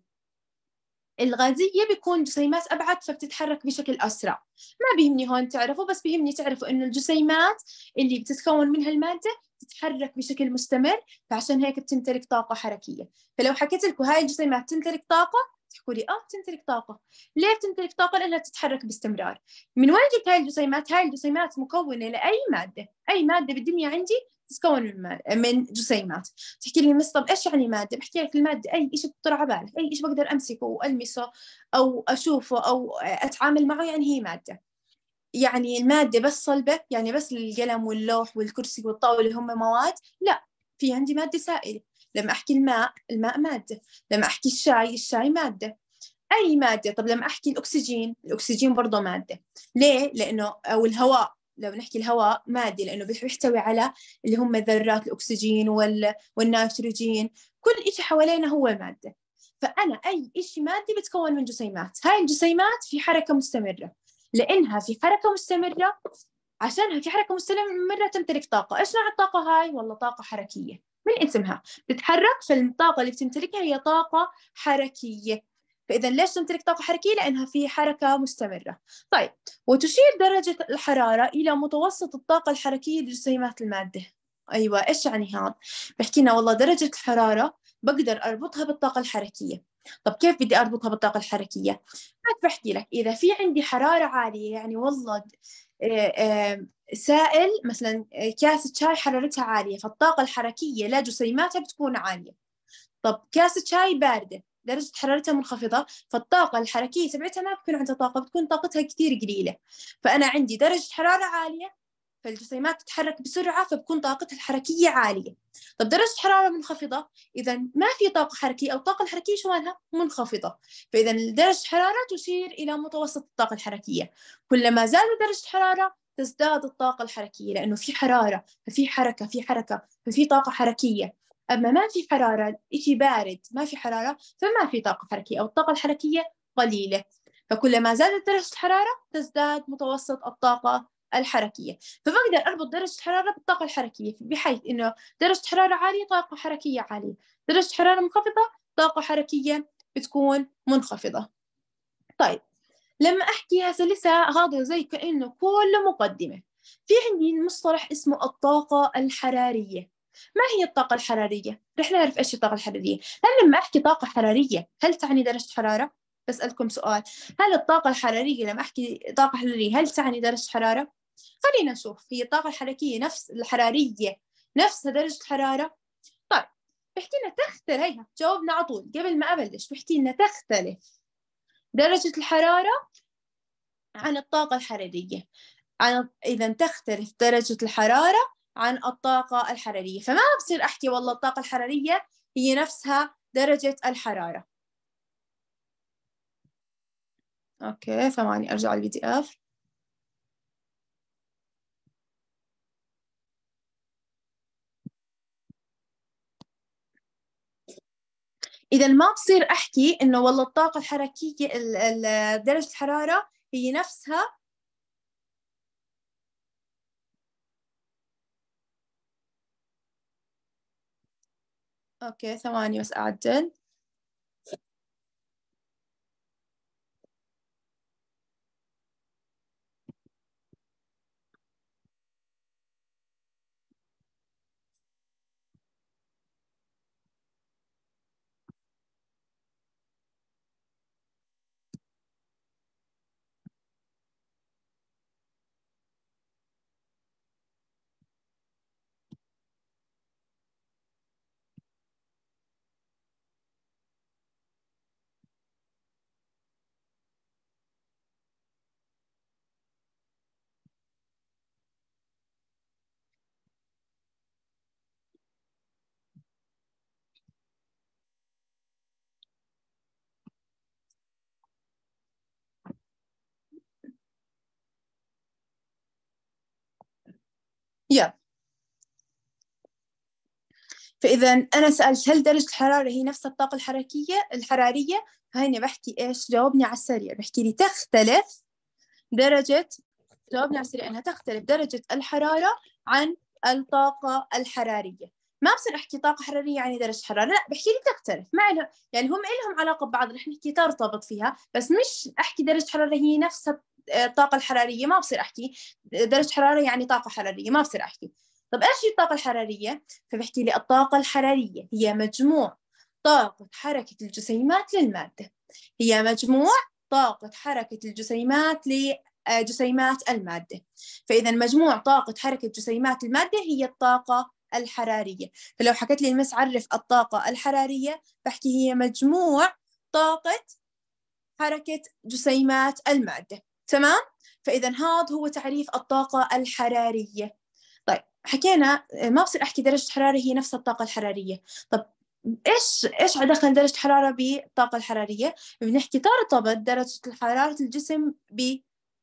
الغازية بيكون جسيمات أبعد فبتتحرك بشكل أسرع ما بيهمني هون تعرفوا بس بيهمني تعرفوا إنه الجسيمات اللي بتتكون منها المادة بتتحرك بشكل مستمر فعشان هيك بتمتلك طاقة حركية فلو حكيت لكم هاي الجسيمات تمتلك طاقة تحكوا لي اه بتمتلك طاقة ليه بتمتلك طاقة لأنها بتتحرك باستمرار من وين جبت هاي الجسيمات هاي الجسيمات مكونة لأي مادة أي مادة بالدنيا عندي تتكون آه، من مادة من جسيمات تحكي لي مس طب ايش يعني مادة بحكي لك المادة اي شيء بتخطر على بالك اي شيء بقدر امسكه والمسه او اشوفه او آه، اتعامل معه يعني هي مادة يعني المادة بس صلبة يعني بس القلم واللوح والكرسي والطاولة هم مواد لا في عندي مادة سائلة لما أحكي الماء الماء مادة لما أحكي الشاي الشاي مادة أي مادة طب لما أحكي الأكسجين الأكسجين برضه مادة ليه؟ لأنه أو الهواء لو نحكي الهواء مادي لأنه بيحتوي على اللي هم ذرات الأكسجين وال... والنيتروجين كل شيء حوالينا هو مادة فأنا أي شيء مادي بتكون من جسيمات هاي الجسيمات في حركة مستمرة لأنها في حركة مستمرة عشانها في حركة مستمرة تمتلك طاقة إيش نوع الطاقة هاي؟ والله طاقة حركية من اسمها بتتحرك فالطاقة اللي بتمتلكها هي طاقة حركية فإذا ليش تمتلك طاقة حركية؟ لأنها في حركة مستمرة طيب وتشير درجة الحرارة إلى متوسط الطاقة الحركية لجسيمات المادة أيوة إيش يعني هذا؟ بحكي لنا والله درجة الحرارة بقدر أربطها بالطاقة الحركية طب كيف بدي أربطها بالطاقة الحركية؟ هات بحكي لك إذا في عندي حرارة عالية يعني والله آه، آه، سائل مثلا آه، كاسة شاي حرارتها عالية فالطاقة الحركية لجسيماتها بتكون عالية طب كاسة شاي باردة درجة حرارتها منخفضة فالطاقة الحركية تبعتها ما بتكون عندها طاقة بتكون طاقتها كثير قليلة فأنا عندي درجة حرارة عالية فالجسيمات تتحرك بسرعة فبكون طاقتها الحركية عالية طب درجة حرارة منخفضة إذا ما في طاقة حركية أو الطاقة الحركية شو مالها منخفضة فإذا درجة الحرارة تشير إلى متوسط الطاقة الحركية كلما زادت درجة الحرارة تزداد الطاقة الحركية لأنه في حرارة ففي حركة في حركة ففي طاقة حركية أما ما في حرارة الإشي بارد ما في حرارة فما في طاقة حركية أو الطاقة الحركية قليلة فكلما زادت درجة الحرارة تزداد متوسط الطاقة الحركية فبقدر أربط درجة الحرارة بالطاقة الحركية بحيث إنه درجة حرارة عالية طاقة حركية عالية درجة حرارة منخفضة طاقة حركية بتكون منخفضة طيب لما أحكي هسه لسه هذا زي كأنه كله مقدمة في عندي مصطلح اسمه الطاقة الحرارية ما هي الطاقة الحرارية؟ رح نعرف إيش الطاقة الحرارية هل لما أحكي طاقة حرارية هل تعني درجة حرارة؟ بسألكم سؤال هل الطاقة الحرارية لما أحكي طاقة حرارية هل تعني درجة حرارة؟ خلينا نشوف هي الطاقة الحركية نفس الحرارية نفسها درجة حرارة؟ طيب بحكي لنا تختلف هيها جاوبنا على طول قبل ما أبلش بحكي لنا تختلف درجة الحرارة عن الطاقة الحرارية عن إذا تختلف درجة الحرارة عن الطاقة الحرارية فما بصير أحكي والله الطاقة الحرارية هي نفسها درجة الحرارة أوكي ثواني أرجع البي دي إف إذا ما بصير أحكي إنه والله الطاقة الحركية درجة الحرارة هي نفسها اوكي ثواني بس اعدل يلا فإذا أنا سألت هل درجة الحرارة هي نفس الطاقة الحركية الحرارية هنا بحكي إيش جاوبني على السريع بحكي لي تختلف درجة جاوبني على السريع أنها تختلف درجة الحرارة عن الطاقة الحرارية ما بصير احكي طاقه حراريه يعني درجه حراره لا بحكي لي تختلف ما يعني هم لهم علاقه ببعض رح نحكي ترتبط فيها بس مش احكي درجه حراره هي نفس الطاقه آه، الحراريه ما بصير احكي درجه حراره يعني طاقه حراريه ما بصير احكي طب ايش هي الطاقه الحراريه فبحكي لي الطاقه الحراريه هي مجموع طاقه حركه الجسيمات للماده هي مجموع طاقه حركه الجسيمات لجسيمات آه، الماده فاذا مجموع طاقه حركه جسيمات الماده هي الطاقه الحراريه فلو حكت لي المس عرف الطاقه الحراريه بحكي هي مجموع طاقه حركة جسيمات المادة تمام فاذا هذا هو تعريف الطاقه الحراريه طيب حكينا ما بصير احكي درجه حراره هي نفس الطاقه الحراريه طب ايش ايش علاقه درجه الحراره بالطاقه الحراريه بنحكي ترتبط درجه حراره الجسم ب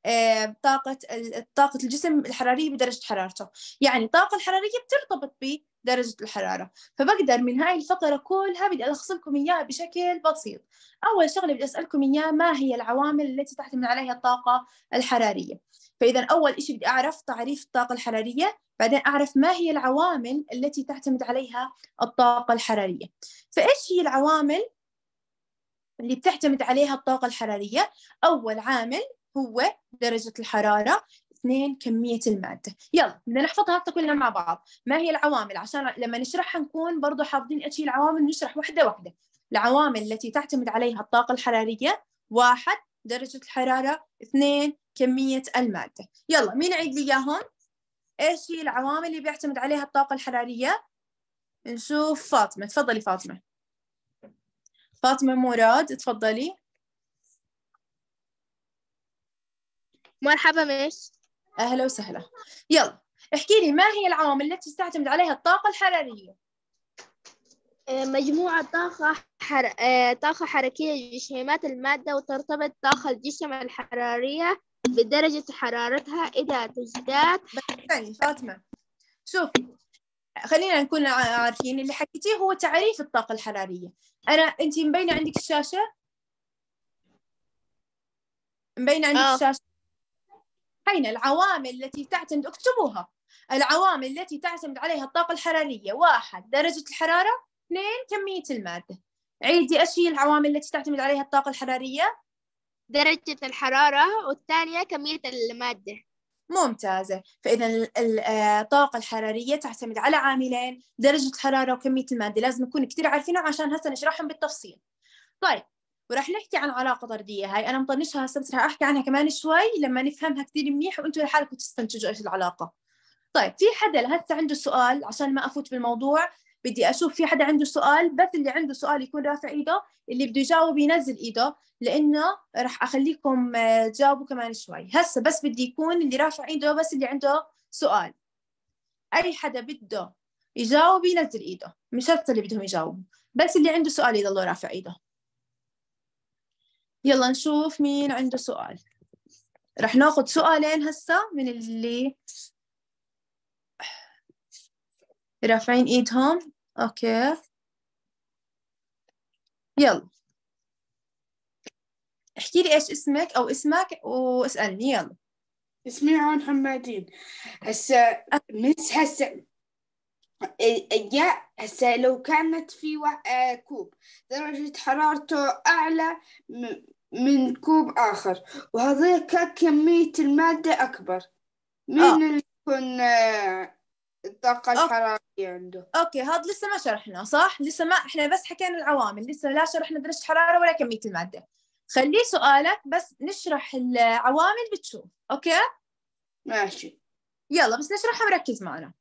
آه، طاقة طاقة الجسم الحرارية بدرجة حرارته يعني الطاقة الحرارية بترتبط درجة الحرارة فبقدر من هاي الفقرة كلها بدي ألخص لكم إياها بشكل بسيط أول شغلة بدي أسألكم إياها ما هي العوامل التي تحتمل عليها الطاقة الحرارية فإذا أول إشي بدي أعرف تعريف الطاقة الحرارية بعدين أعرف ما هي العوامل التي تعتمد عليها الطاقة الحرارية فإيش هي العوامل اللي بتعتمد عليها الطاقة الحرارية أول عامل هو درجة الحرارة اثنين كمية المادة يلا بدنا نحفظها كلها كلنا مع بعض ما هي العوامل عشان لما نشرحها نكون برضو حافظين ايش هي العوامل نشرح واحدة واحدة العوامل التي تعتمد عليها الطاقة الحرارية واحد درجة الحرارة اثنين كمية المادة يلا مين عيد لي إياهم إيش هي العوامل اللي بيعتمد عليها الطاقة الحرارية نشوف فاطمة تفضلي فاطمة فاطمة مراد تفضلي مرحبا مش أهلا وسهلا يلا احكي لي ما هي العوامل التي تعتمد عليها الطاقة الحرارية آه، مجموعة طاقة حر... آه، طاقة حركية لجسيمات المادة وترتبط طاقة الجسم الحرارية بدرجة حرارتها إذا تزداد ثاني طيب، فاطمة شوفي خلينا نكون عارفين اللي حكيتيه هو تعريف الطاقة الحرارية أنا أنت مبينة عندك الشاشة مبينة عندك آه. الشاشة هين العوامل التي تعتمد اكتبوها العوامل التي تعتمد عليها الطاقة الحرارية واحد درجة الحرارة اثنين كمية المادة عيدي ايش هي العوامل التي تعتمد عليها الطاقة الحرارية؟ درجة الحرارة والثانية كمية المادة ممتازة فإذا الطاقة آه، الحرارية تعتمد على عاملين درجة الحرارة وكمية المادة لازم نكون كثير عارفينها عشان هسه نشرحهم بالتفصيل طيب وراح نحكي عن علاقة طردية هاي أنا مطنشها هسه بس رح أحكي عنها كمان شوي لما نفهمها كثير منيح وأنتم لحالكم تستنتجوا إيش العلاقة طيب في حدا لهسه عنده سؤال عشان ما أفوت بالموضوع بدي أشوف في حدا عنده سؤال بس اللي عنده سؤال يكون رافع إيده اللي بده يجاوب ينزل إيده لأنه رح أخليكم آه، تجاوبوا كمان شوي هسه بس بدي يكون اللي رافع إيده بس اللي عنده سؤال أي حدا بده يجاوب ينزل إيده مش هسه اللي بدهم يجاوبوا بس اللي عنده سؤال يضل رافع إيده يلا نشوف مين عنده سؤال رح ناخذ سؤالين هسه من اللي رافعين ايدهم اوكي يلا احكي لي ايش اسمك او اسمك واسألني يلا اسمي عون حمادين هسه مس هسه يا هسه لو كانت في آه، كوب درجة حرارته أعلى من كوب آخر وهذيك كمية المادة أكبر مين آه. اللي يكون آه، الطاقة الحرارية عنده أوكي هذا لسه ما شرحنا صح؟ لسه ما إحنا بس حكينا العوامل لسه لا شرحنا درجة حرارة ولا كمية المادة خليه سؤالك بس نشرح العوامل بتشوف أوكي؟ ماشي يلا بس نشرحها وركز معنا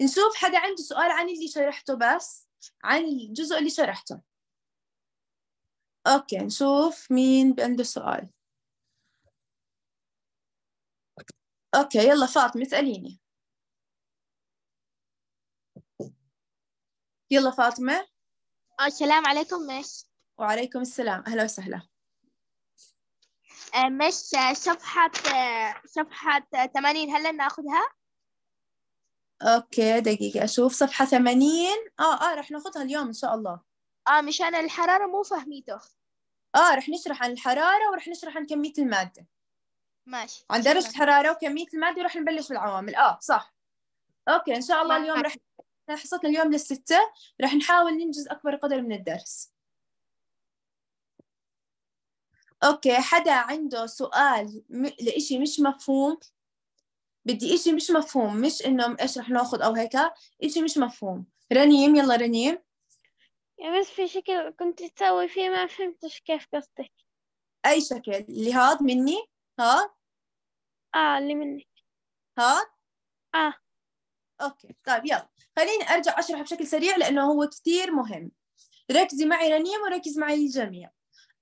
نشوف حدا عنده سؤال عن اللي شرحته بس عن الجزء اللي شرحته أوكي نشوف مين عنده سؤال أوكي يلا فاطمة اسأليني يلا فاطمة آه، السلام عليكم مش وعليكم السلام أهلا وسهلا آه، مش آه، صفحة صفحة 80 هلا ناخذها اوكي دقيقة اشوف صفحة 80 اه اه رح ناخدها اليوم ان شاء الله اه مشان الحرارة مو فاهميته اه رح نشرح عن الحرارة ورح نشرح عن كمية المادة ماشي عن درجة الحرارة وكمية المادة ورح نبلش بالعوامل اه صح اوكي ان شاء الله اليوم رح حصتنا اليوم للستة رح نحاول ننجز اكبر قدر من الدرس اوكي حدا عنده سؤال لإشي مش مفهوم بدي إشي مش مفهوم مش إنه إيش رح ناخذ أو هيك إشي مش مفهوم رنيم يلا رنيم يا بس في شكل كنت تسوي فيه ما فهمتش كيف قصدك أي شكل اللي هاد مني ها آه اللي منك ها آه أوكي طيب يلا خليني أرجع أشرح بشكل سريع لأنه هو كثير مهم ركزي معي رنيم وركز معي الجميع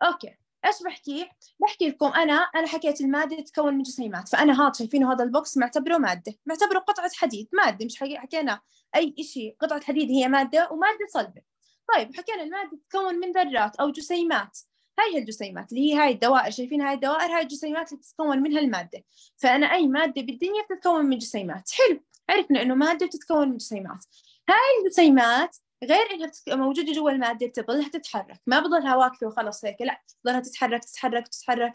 أوكي ايش بحكي؟ بحكي لكم انا انا حكيت الماده تتكون من جسيمات فانا هذا شايفينه هذا البوكس معتبره ماده، معتبره قطعه حديد، ماده مش حكينا اي شيء، قطعه حديد هي ماده وماده صلبه. طيب حكينا الماده تتكون من ذرات او جسيمات، هاي هي الجسيمات اللي هي هاي الدوائر شايفين هاي الدوائر هاي الجسيمات اللي بتتكون منها المادة فأنا أي مادة بالدنيا بتتكون من جسيمات حلو عرفنا إنه مادة بتتكون من جسيمات هاي الجسيمات غير انها موجوده جوا الماده بتظلها تتحرك ما بضلها واقفه وخلص هيك لا بتظلها تتحرك تتحرك تتحرك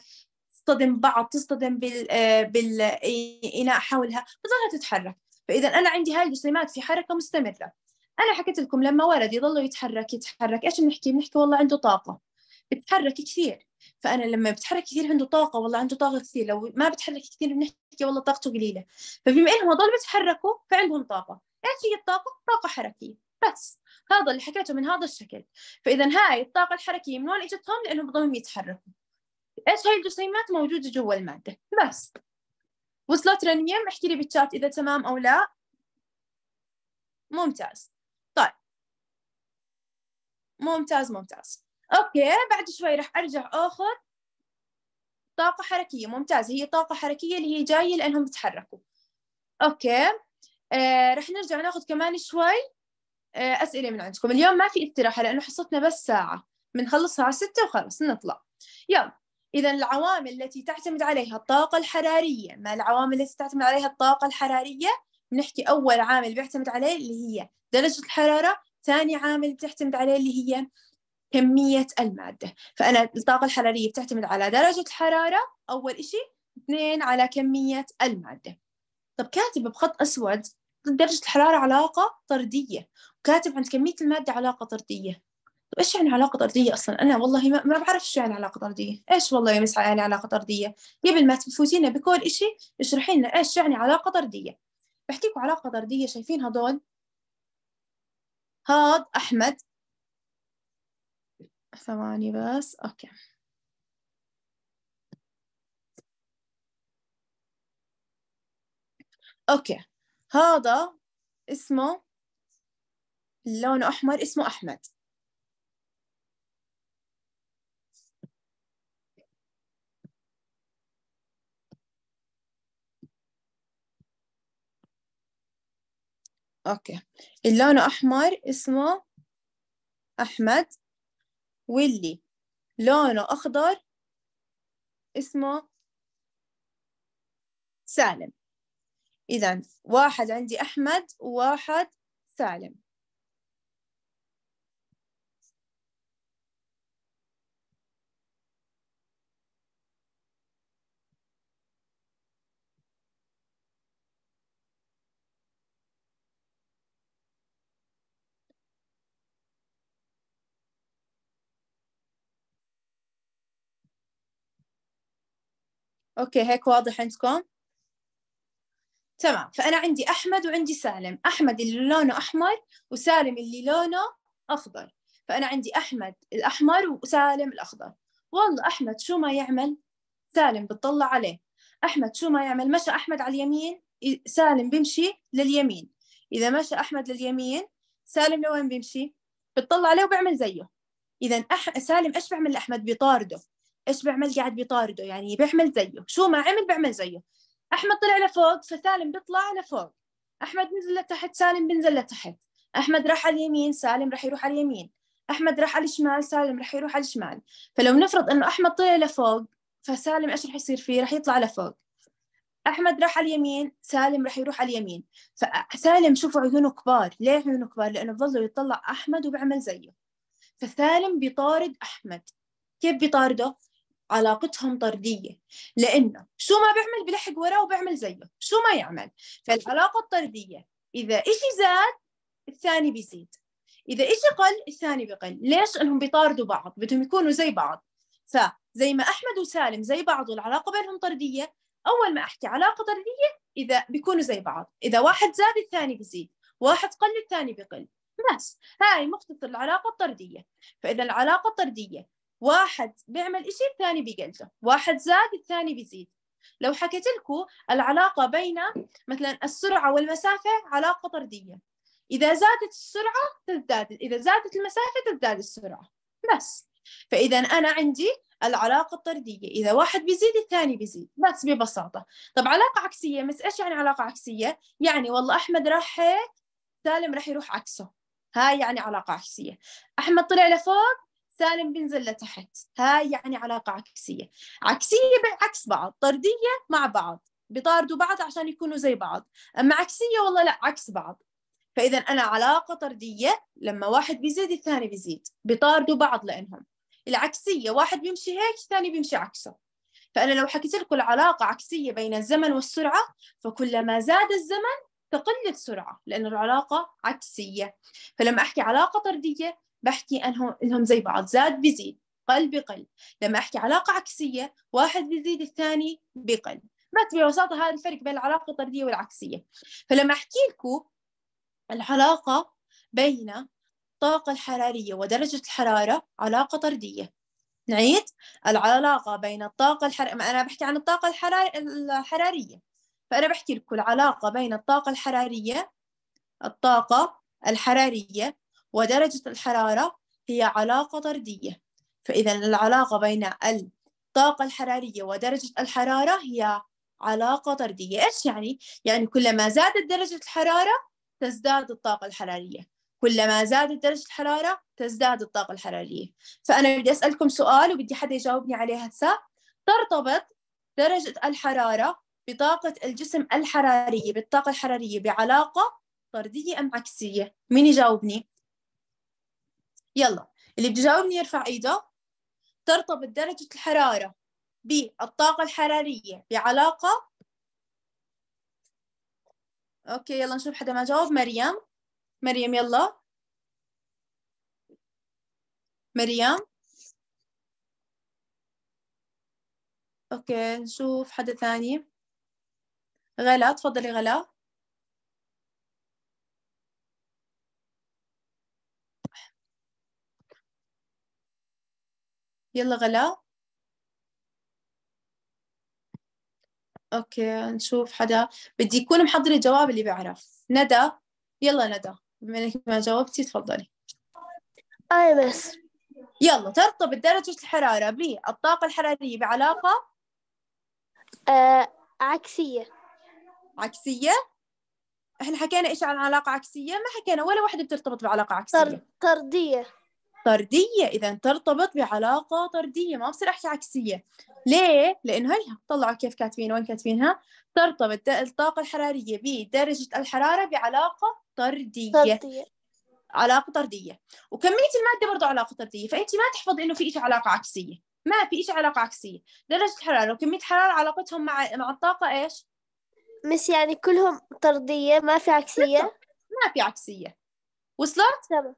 تصطدم بعض تصطدم بال آه، بالاناء حولها بضلها تتحرك فاذا انا عندي هاي الجسيمات في حركه مستمره انا حكيت لكم لما ولد يضل يتحرك يتحرك ايش بنحكي بنحكي والله عنده طاقه بتحرك كثير فانا لما بتحرك كثير عنده طاقه والله عنده طاقه كثير لو ما بتحرك كثير بنحكي والله طاقته قليله فبما انهم ضل بيتحركوا فعندهم طاقه ايش هي الطاقه طاقه حركيه بس هذا اللي حكيته من هذا الشكل فإذا هاي الطاقة الحركية من وين اجتهم لأنهم بدهم يتحركوا إيش هاي الجسيمات موجودة جوا المادة بس وصلت رنيم احكي لي بالشات إذا تمام أو لا ممتاز طيب ممتاز ممتاز أوكي بعد شوي راح أرجع أخذ طاقة حركية ممتاز هي طاقة حركية اللي هي جاية لأنهم بتحركوا أوكي آه رح نرجع ناخذ كمان شوي آه، أسئلة من عندكم اليوم ما في استراحة لأنه حصتنا بس ساعة بنخلصها على ستة وخلص نطلع يلا إذا العوامل التي تعتمد عليها الطاقة الحرارية ما العوامل التي تعتمد عليها الطاقة الحرارية بنحكي أول عامل بيعتمد عليه اللي هي درجة الحرارة ثاني عامل بتعتمد عليه اللي هي كمية المادة فأنا الطاقة الحرارية بتعتمد على درجة الحرارة أول إشي اثنين على كمية المادة طب كاتبة بخط أسود درجة الحرارة علاقة طردية وكاتب عند كمية المادة علاقة طردية طيب ايش يعني علاقة طردية اصلا؟ انا والله ما, ما بعرف شو يعني علاقة طردية، ايش والله يا مسعى يعني علاقة طردية؟ قبل ما تفوتينا بكل اشي اشرحي لنا ايش يعني علاقة طردية. بحكيكم علاقة طردية شايفين هدول؟ هاد احمد ثواني بس اوكي اوكي هذا اسمه لونه أحمر اسمه أحمد أوكي اللون أحمر اسمه أحمد واللي لونه أخضر اسمه سالم إذا واحد عندي أحمد وواحد سالم اوكي هيك واضح عندكم تمام فأنا عندي أحمد وعندي سالم أحمد اللي لونه أحمر وسالم اللي لونه أخضر فأنا عندي أحمد الأحمر وسالم الأخضر والله أحمد شو ما يعمل سالم بتطلع عليه أحمد شو ما يعمل مشى أحمد على اليمين سالم بيمشي لليمين إذا مشى أحمد لليمين سالم لوين بيمشي بتطلع عليه وبيعمل زيه إذا أح... سالم إيش بيعمل لأحمد بيطارده إيش بيعمل قاعد بيطارده يعني بيعمل زيه شو ما عمل بيعمل زيه احمد طلع لفوق فسالم بيطلع لفوق احمد نزل لتحت سالم بنزل لتحت احمد راح على اليمين سالم راح يروح على اليمين احمد راح على الشمال سالم راح يروح على الشمال فلو نفرض انه احمد طلع لفوق فسالم ايش راح يصير فيه راح يطلع لفوق احمد راح على اليمين سالم راح يروح على اليمين فسالم شوفوا عيونه كبار ليه عيونه كبار لانه بظله يطلع احمد وبعمل زيه فسالم بيطارد احمد كيف بيطارده علاقتهم طردية لأنه شو ما بعمل بلحق وراه وبعمل زيه شو ما يعمل فالعلاقة الطردية إذا إشي زاد الثاني بيزيد إذا إشي قل الثاني بقل ليش؟ إنهم بيطاردوا بعض بدهم يكونوا زي بعض فزي ما أحمد وسالم زي بعض والعلاقة بينهم طردية أول ما أحكي علاقة طردية إذا بيكونوا زي بعض إذا واحد زاد الثاني بيزيد واحد قل الثاني بقل بس هاي مختصر العلاقة الطردية فإذا العلاقة الطردية واحد بيعمل إشي الثاني بيقلده واحد زاد الثاني بيزيد لو حكيت لكم العلاقة بين مثلا السرعة والمسافة علاقة طردية إذا زادت السرعة تزداد إذا زادت المسافة تزداد السرعة بس فإذا أنا عندي العلاقة الطردية إذا واحد بيزيد الثاني بيزيد بس ببساطة طب علاقة عكسية مس إيش يعني علاقة عكسية يعني والله أحمد راح هيك سالم راح يروح عكسه هاي يعني علاقة عكسية أحمد طلع لفوق سالم بينزل لتحت هاي يعني علاقة عكسية عكسية بعكس بعض طردية مع بعض بيطاردوا بعض عشان يكونوا زي بعض أما عكسية والله لا عكس بعض فإذا أنا علاقة طردية لما واحد بيزيد الثاني بيزيد بيطاردوا بعض لأنهم العكسية واحد بيمشي هيك الثاني بيمشي عكسه فأنا لو حكيت لكم العلاقة عكسية بين الزمن والسرعة فكلما زاد الزمن تقل السرعة لأن العلاقة عكسية فلما أحكي علاقة طردية بحكي انهم انهم زي بعض زاد بزيد قل بقل لما احكي علاقه عكسيه واحد بيزيد الثاني بقل بس ببساطه هذا الفرق بين العلاقه الطرديه والعكسيه فلما احكي لكم العلاقه بين الطاقه الحراريه ودرجه الحراره علاقه طرديه نعيد العلاقه بين الطاقه الحراريه انا بحكي عن الطاقه الحرار... الحراريه فانا بحكي لكم العلاقه بين الطاقه الحراريه الطاقه الحراريه ودرجة الحرارة هي علاقة طردية فإذا العلاقة بين الطاقة الحرارية ودرجة الحرارة هي علاقة طردية إيش يعني؟ يعني كلما زادت درجة الحرارة تزداد الطاقة الحرارية كلما زادت درجة الحرارة تزداد الطاقة الحرارية فأنا بدي أسألكم سؤال وبدي حدا يجاوبني عليها هسا ترتبط درجة الحرارة بطاقة الجسم الحرارية بالطاقة الحرارية بعلاقة طردية أم عكسية مين يجاوبني يلا اللي بتجاوبني يرفع ايده ترتبط درجة الحرارة بالطاقة الحرارية بعلاقة اوكي يلا نشوف حدا ما جاوب مريم مريم يلا مريم اوكي نشوف حدا ثاني غلا تفضلي غلا يلا غلاء اوكي نشوف حدا بدي يكون محضرة جواب اللي بعرف ندى يلا ندى بما انك ما جاوبتي تفضلي اي بس يلا ترتبط درجة الحرارة بالطاقة الحرارية بعلاقة آه، عكسية عكسية احنا حكينا ايش عن علاقة عكسية ما حكينا ولا واحدة بترتبط بعلاقة عكسية طر... طردية طردية إذا ترتبط بعلاقة طردية ما بصير أحكي عكسية ليه؟ لأنه هاي طلعوا كيف كاتبين وين كاتبينها ترتبط الطاقة الحرارية بدرجة الحرارة بعلاقة طردية, طردية. علاقة طردية وكمية المادة برضو علاقة طردية فأنت ما تحفظي إنه في إشي علاقة عكسية ما في إشي علاقة عكسية درجة الحرارة وكمية الحرارة علاقتهم مع مع الطاقة إيش؟ مش يعني كلهم طردية ما في عكسية؟ ما في عكسية وصلت؟ تمام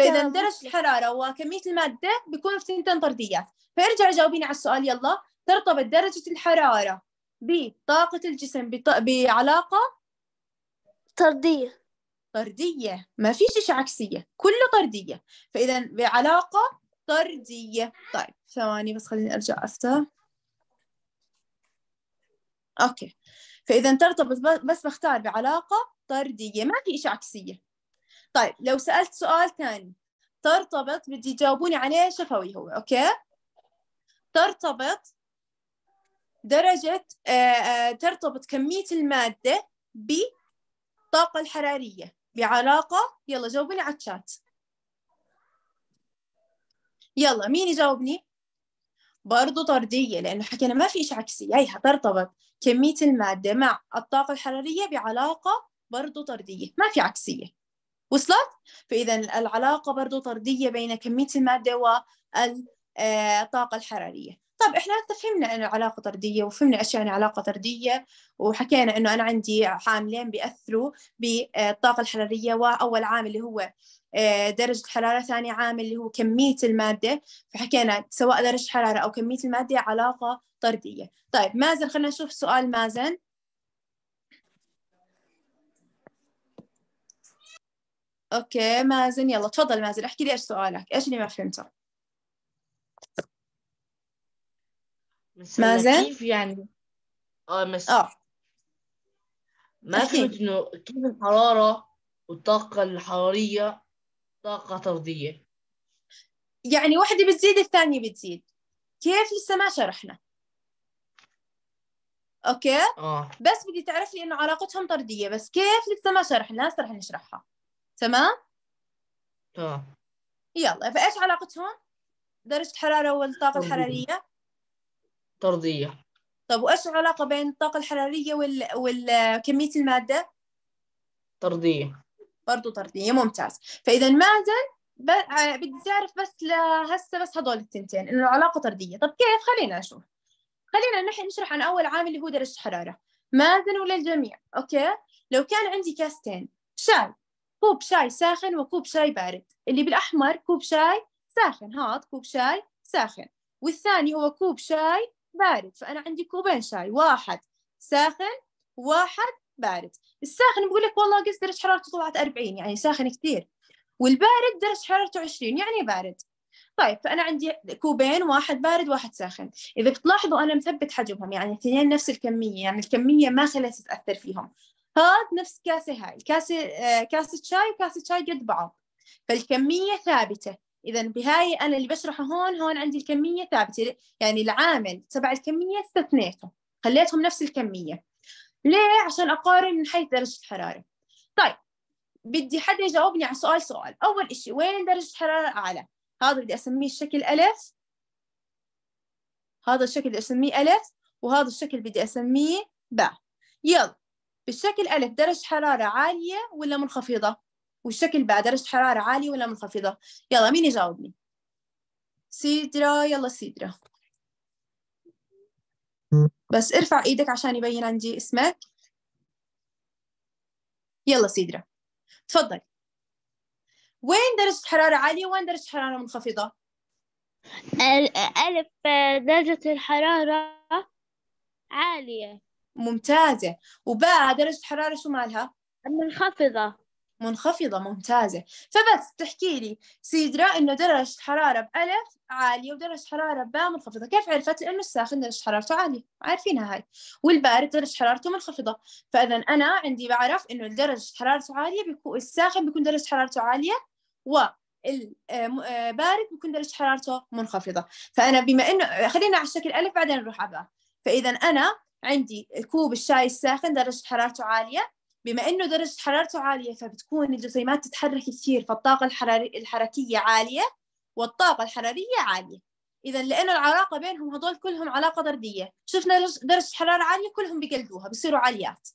فاذا درجه الحراره وكميه الماده بيكونوا في تنتين طرديات فارجع جاوبيني على السؤال يلا ترتبط درجه الحراره بطاقه الجسم بط... بعلاقه طرديه طرديه ما في شيء عكسيه كله طرديه فاذا بعلاقه طرديه طيب ثواني بس خليني ارجع افتح اوكي فاذا ترتبط بس بختار بعلاقه طرديه ما في شيء عكسيه طيب لو سألت سؤال ثاني ترتبط بدي تجاوبوني عليه شفوي هو أوكي ترتبط درجة آه، آه، ترتبط كمية المادة بالطاقة الحرارية بعلاقة يلا جاوبوني على الشات يلا مين يجاوبني؟ برضو طردية لأنه حكينا ما في إشي عكسي هي ترتبط كمية المادة مع الطاقة الحرارية بعلاقة برضو طردية ما في عكسية وصلت؟ فإذا العلاقة برضو طردية بين كمية المادة والطاقة آه، الحرارية طب احنا فهمنا انه العلاقه طرديه وفهمنا ايش يعني علاقه طرديه وحكينا انه انا عندي عاملين بياثروا بالطاقه الحراريه واول عامل اللي هو آه، درجة الحرارة ثاني عامل اللي هو كمية المادة فحكينا سواء درجة الحرارة أو كمية المادة علاقة طردية طيب مازن خلينا نشوف سؤال مازن اوكي مازن يلا تفضل مازن احكي لي ايش سؤالك ايش اللي ما فهمته مازن كيف يعني اه مس... اه ما فهمت انه كيف الحراره والطاقه الحراريه طاقه طرديه يعني واحده بتزيد الثانيه بتزيد كيف لسه ما شرحنا اوكي آه. بس بدي تعرف لي انه علاقتهم طرديه بس كيف لسه ما شرحنا هسه رح نشرحها تمام تمام يلا فايش علاقتهم درجة حرارة والطاقة ترضية. الحرارية طردية طب وايش العلاقة بين الطاقة الحرارية وال... والكمية المادة طردية برضو طردية ممتاز فإذا معدن ب... بدي تعرف بس لهسه بس هدول التنتين إنه العلاقة طردية طب كيف خلينا نشوف خلينا نحن نشرح عن أول عامل اللي هو درجة الحرارة معدن وللجميع أوكي لو كان عندي كاستين شاي كوب شاي ساخن وكوب شاي بارد اللي بالأحمر كوب شاي ساخن هاد كوب شاي ساخن والثاني هو كوب شاي بارد فأنا عندي كوبين شاي واحد ساخن واحد بارد الساخن بقول لك والله قلت درجة حرارته طلعت 40 يعني ساخن كثير والبارد درجة حرارته 20 يعني بارد طيب فأنا عندي كوبين واحد بارد واحد ساخن إذا بتلاحظوا أنا مثبت حجمهم يعني الاثنين نفس الكمية يعني الكمية ما خلت تتأثر فيهم هاد نفس كاسة هاي الكاسة آه، كاسة شاي وكاسة شاي قد بعض فالكمية ثابتة إذا بهاي أنا اللي بشرحه هون هون عندي الكمية ثابتة يعني العامل تبع الكمية استثنيته خليتهم نفس الكمية ليه؟ عشان أقارن من حيث درجة الحرارة طيب بدي حدا يجاوبني على سؤال سؤال أول إشي وين درجة الحرارة أعلى؟ هذا بدي أسميه الشكل ألف هذا الشكل بدي أسميه ألف وهذا الشكل بدي أسميه باء يلا بالشكل ألف درجة حرارة عالية ولا منخفضة والشكل باء درجة حرارة عالية ولا منخفضة يلا مين يجاوبني سيدرا يلا سيدرا بس ارفع ايدك عشان يبين عندي اسمك يلا سيدرا تفضل وين درجة حرارة عالية وين درجة حرارة منخفضة؟ ألف درجة الحرارة عالية ممتازة وباء درجة حرارة شو مالها؟ منخفضة منخفضة ممتازة فبس تحكي لي سيدرا إنه درجة حرارة بألف عالية ودرجة حرارة باء منخفضة كيف عرفت؟ لأنه الساخن درجة حرارته عالية عارفينها هاي والبارد درجة حرارته منخفضة فإذا أنا عندي بعرف إنه درجة حرارته عالية بيكون الساخن بيكون درجة حرارته عالية و البارد آه، آه، بيكون درجة حرارته منخفضة فأنا بما إنه خلينا على الشكل ألف بعدين نروح على باء فإذا أنا عندي كوب الشاي الساخن درجة حرارته عالية بما انه درجة حرارته عالية فبتكون الجسيمات تتحرك كثير فالطاقة الحراري الحركية عالية والطاقة الحرارية عالية إذا لأنه العلاقة بينهم هذول كلهم علاقة طردية شفنا درجة حرارة عالية كلهم بقلدوها بصيروا عاليات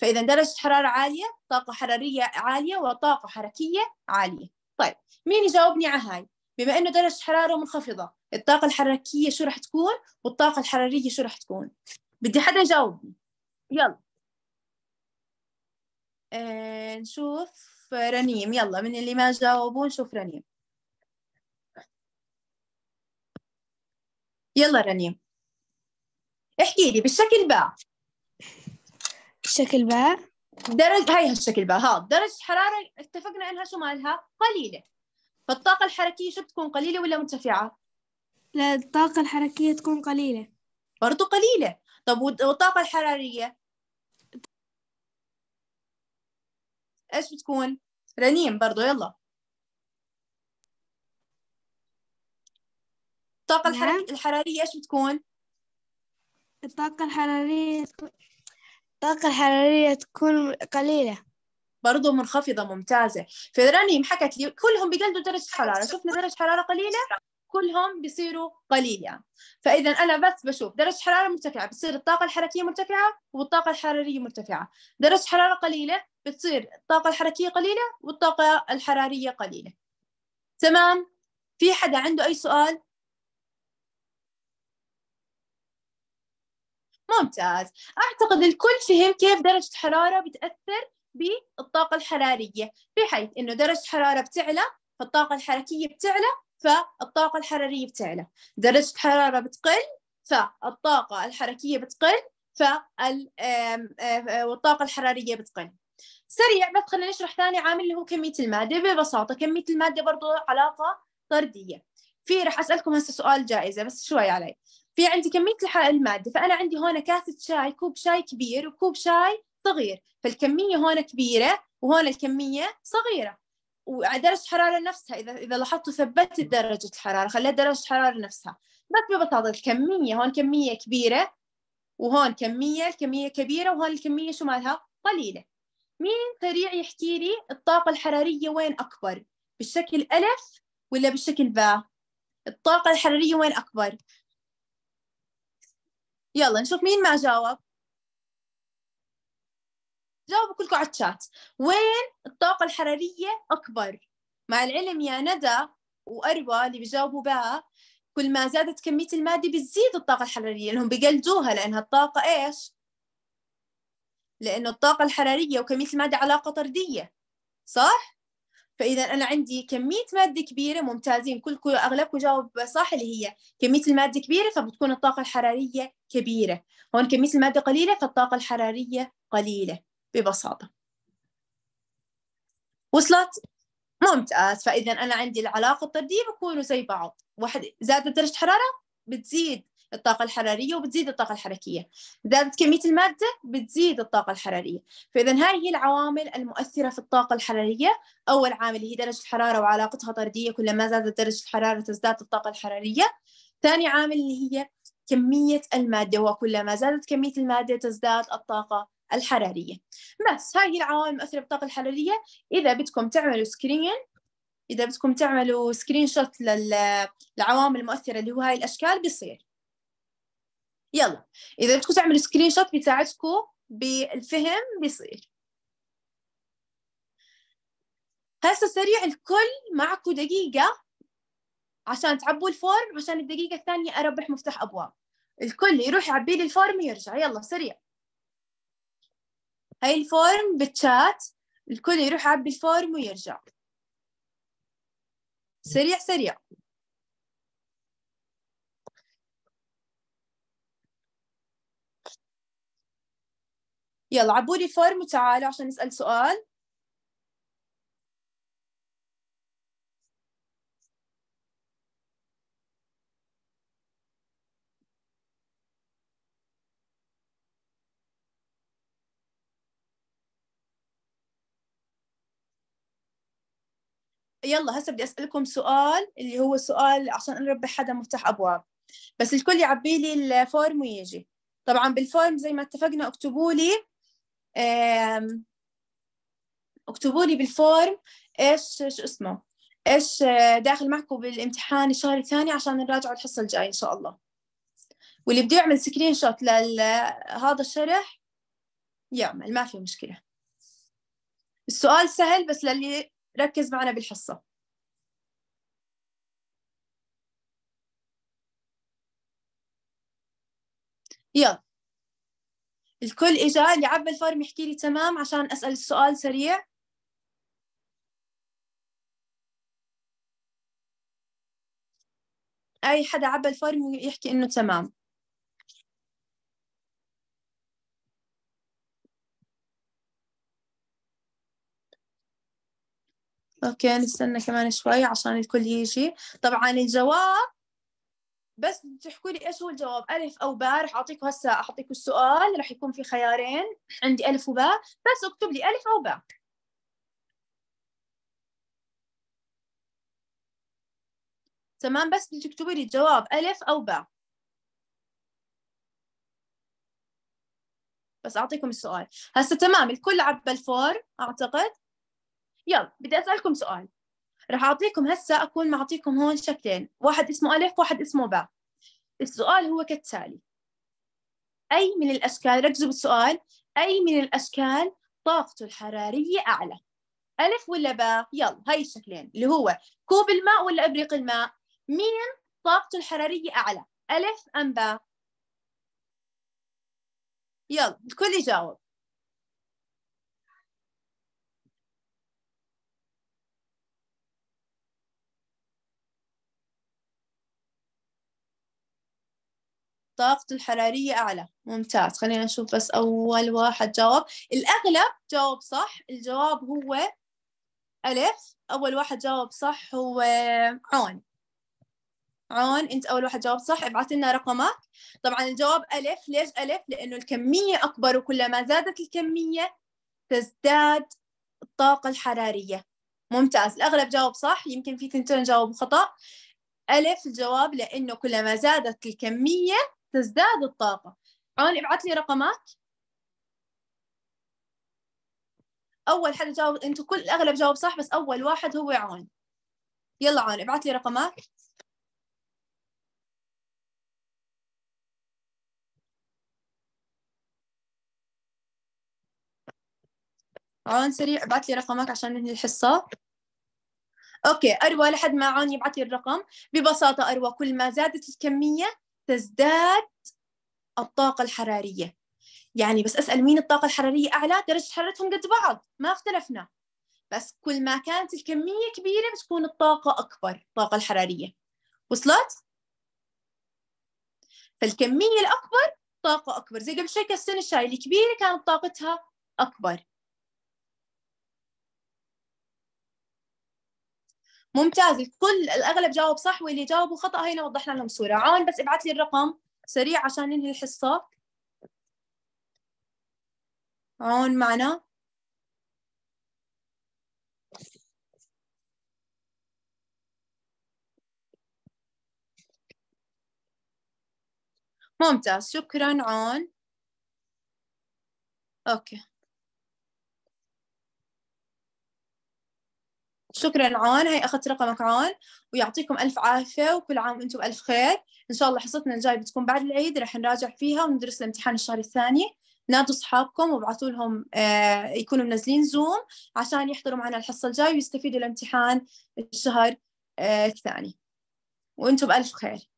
فإذا درجة حرارة عالية طاقة حرارية عالية وطاقة حركية عالية طيب مين يجاوبني على هاي بما إنه درجة حرارة منخفضة الطاقة الحركية شو راح تكون والطاقة الحرارية شو راح تكون بدي حدا يجاوبني يلا آه نشوف رنيم يلا من اللي ما جاوبوا نشوف رنيم يلا رنيم احكي لي بالشكل باء الشكل باء درجة هاي هالشكل باء ها درجة حرارة اتفقنا انها شو مالها قليلة فالطاقة الحركية شو بتكون قليلة ولا مرتفعة؟ لا الطاقة الحركية تكون قليلة برضو قليلة طب والطاقة الحرارية ايش بتكون رنين برضو يلا الطاقة نعم. الحرارية ايش بتكون الطاقة الحرارية الطاقة الحرارية تكون قليلة برضه منخفضة ممتازة فرنيم حكت لي كلهم بيقلدوا درجة حرارة شفنا درجة حرارة قليلة كلهم بيصيروا قليل يعني فاذا انا بس بشوف درجه حراره مرتفعه بتصير الطاقه الحركيه مرتفعه والطاقه الحراريه مرتفعه درجه حراره قليله بتصير الطاقه الحركيه قليله والطاقه الحراريه قليله تمام في حدا عنده اي سؤال ممتاز اعتقد الكل فهم كيف درجه حراره بتاثر بالطاقه الحراريه بحيث انه درجه حراره بتعلى فالطاقة الحركية بتعلى فالطاقة الحرارية بتعلى درجة الحرارة بتقل فالطاقة الحركية بتقل آه، آه، والطاقة الحرارية بتقل سريع بس خلينا نشرح ثاني عامل اللي هو كمية المادة ببساطة كمية المادة برضو علاقة طردية في رح أسألكم هسه سؤال جائزة بس شوي علي في عندي كمية المادة فأنا عندي هون كاسة شاي كوب شاي كبير وكوب شاي صغير فالكمية هون كبيرة وهون الكمية صغيرة ودرجة الحرارة نفسها إذا إذا لاحظتوا ثبتت درجة الحرارة خليت درجة الحرارة نفسها بس ببساطة الكمية هون كمية كبيرة وهون كمية الكمية كبيرة وهون الكمية شو مالها قليلة مين سريع يحكي لي الطاقة الحرارية وين أكبر بالشكل ألف ولا بالشكل باء الطاقة الحرارية وين أكبر يلا نشوف مين ما جاوب جاوبوا كلكم على الشات وين الطاقة الحرارية أكبر مع العلم يا ندى وأروى اللي بيجاوبوا بها كل ما زادت كمية المادة بتزيد الطاقة الحرارية لأنهم بقلدوها لأنها الطاقة إيش؟ لأنه الطاقة الحرارية وكمية المادة علاقة طردية صح؟ فإذا أنا عندي كمية مادة كبيرة ممتازين كلكم أغلبكم جاوب صح اللي هي كمية المادة كبيرة فبتكون الطاقة الحرارية كبيرة هون كمية المادة قليلة فالطاقة الحرارية قليلة ببساطة وصلت ممتاز فإذا أنا عندي العلاقة الطردية بيكونوا زي بعض واحد زادت درجة حرارة بتزيد الطاقة الحرارية وبتزيد الطاقة الحركية زادت كمية المادة بتزيد الطاقة الحرارية فإذا هاي هي العوامل المؤثرة في الطاقة الحرارية أول عامل هي درجة الحرارة وعلاقتها طردية كلما زادت درجة الحرارة تزداد الطاقة الحرارية ثاني عامل اللي هي كمية المادة وكلما زادت كمية المادة تزداد الطاقة الحرارية بس هاي هي العوامل المؤثرة بالطاقة الحرارية إذا بدكم تعملوا سكرين إذا بدكم تعملوا سكرين شوت للعوامل المؤثرة اللي هو هاي الأشكال بيصير يلا إذا بدكم تعملوا سكرين شوت بيساعدكم بالفهم بيصير هسه سريع الكل معكم دقيقة عشان تعبوا الفورم عشان الدقيقة الثانية أربح مفتاح أبواب الكل يروح يعبي لي الفورم ويرجع يلا سريع هاي الفورم بالشات الكل يروح يعبي الفورم ويرجع سريع سريع يلا عبوا لي الفورم وتعالوا عشان نسأل سؤال يلا هسه بدي اسالكم سؤال اللي هو سؤال عشان انا حدا مفتاح ابواب بس الكل يعبي لي الفورم ويجي طبعا بالفورم زي ما اتفقنا اكتبوا لي اكتبوا لي بالفورم ايش شو اسمه ايش آه، داخل معكم بالامتحان الشهر الثاني عشان نراجع الحصه الجايه ان شاء الله واللي بده يعمل سكرين شوت لهذا الشرح يعمل ما في مشكله السؤال سهل بس للي ركز معنا بالحصة يلا الكل اجا اللي عبى الفورم يحكي لي تمام عشان اسال السؤال سريع اي حدا عبى الفورم يحكي انه تمام اوكي نستنى كمان شوي عشان الكل يجي طبعا الجواب بس تحكوا لي ايش هو الجواب الف او باء رح اعطيكم هسه اعطيكم السؤال رح يكون في خيارين عندي الف وباء بس اكتب لي الف او باء تمام بس بدك تكتبي لي الجواب الف او باء بس اعطيكم السؤال هسه تمام الكل عبى الفور اعتقد يلا بدي اسالكم سؤال راح اعطيكم هسه اكون معطيكم هون شكلين واحد اسمه الف واحد اسمه باء السؤال هو كالتالي اي من الاشكال ركزوا بالسؤال اي من الاشكال طاقته الحراريه اعلى الف ولا باء يلا هاي الشكلين اللي هو كوب الماء ولا ابريق الماء مين طاقته الحراريه اعلى الف ام باء يلا الكل يجاوب طاقته الحرارية أعلى ممتاز خلينا نشوف بس أول واحد جاوب الأغلب جاوب صح الجواب هو ألف أول واحد جاوب صح هو عون عون أنت أول واحد جاوب صح ابعث لنا رقمك طبعا الجواب ألف ليش ألف لأنه الكمية أكبر وكلما زادت الكمية تزداد الطاقة الحرارية ممتاز الأغلب جاوب صح يمكن في ثنتين جاوبوا خطأ ألف الجواب لأنه كلما زادت الكمية تزداد الطاقة عون ابعث لي رقمات أول حد جاوب أنتوا كل الأغلب جاوب صح بس أول واحد هو عون يلا عون ابعث لي رقمات عون سريع ابعث لي رقمك عشان ننهي الحصة أوكي أروى لحد ما عون يبعث لي الرقم ببساطة أروى كل ما زادت الكمية تزداد الطاقة الحرارية يعني بس أسأل مين الطاقة الحرارية أعلى درجة حرارتهم قد بعض ما اختلفنا بس كل ما كانت الكمية كبيرة بتكون الطاقة أكبر الطاقة الحرارية وصلت؟ فالكمية الأكبر طاقة أكبر زي قبل شوي كاسين الشاي الكبيرة كانت طاقتها أكبر ممتاز الكل الاغلب جاوب صح واللي جاوبوا خطا هينا وضحنا لهم صوره عون بس ابعث لي الرقم سريع عشان ننهي الحصه عون معنا ممتاز شكرا عون اوكي شكرا عون هاي أخذت رقمك عون ويعطيكم ألف عافية وكل عام وأنتم بألف خير إن شاء الله حصتنا الجاي بتكون بعد العيد رح نراجع فيها وندرس الامتحان الشهر الثاني نادوا أصحابكم وابعثوا لهم آه، يكونوا منزلين زوم عشان يحضروا معنا الحصة الجاي ويستفيدوا الامتحان الشهر آه، الثاني وأنتم بألف خير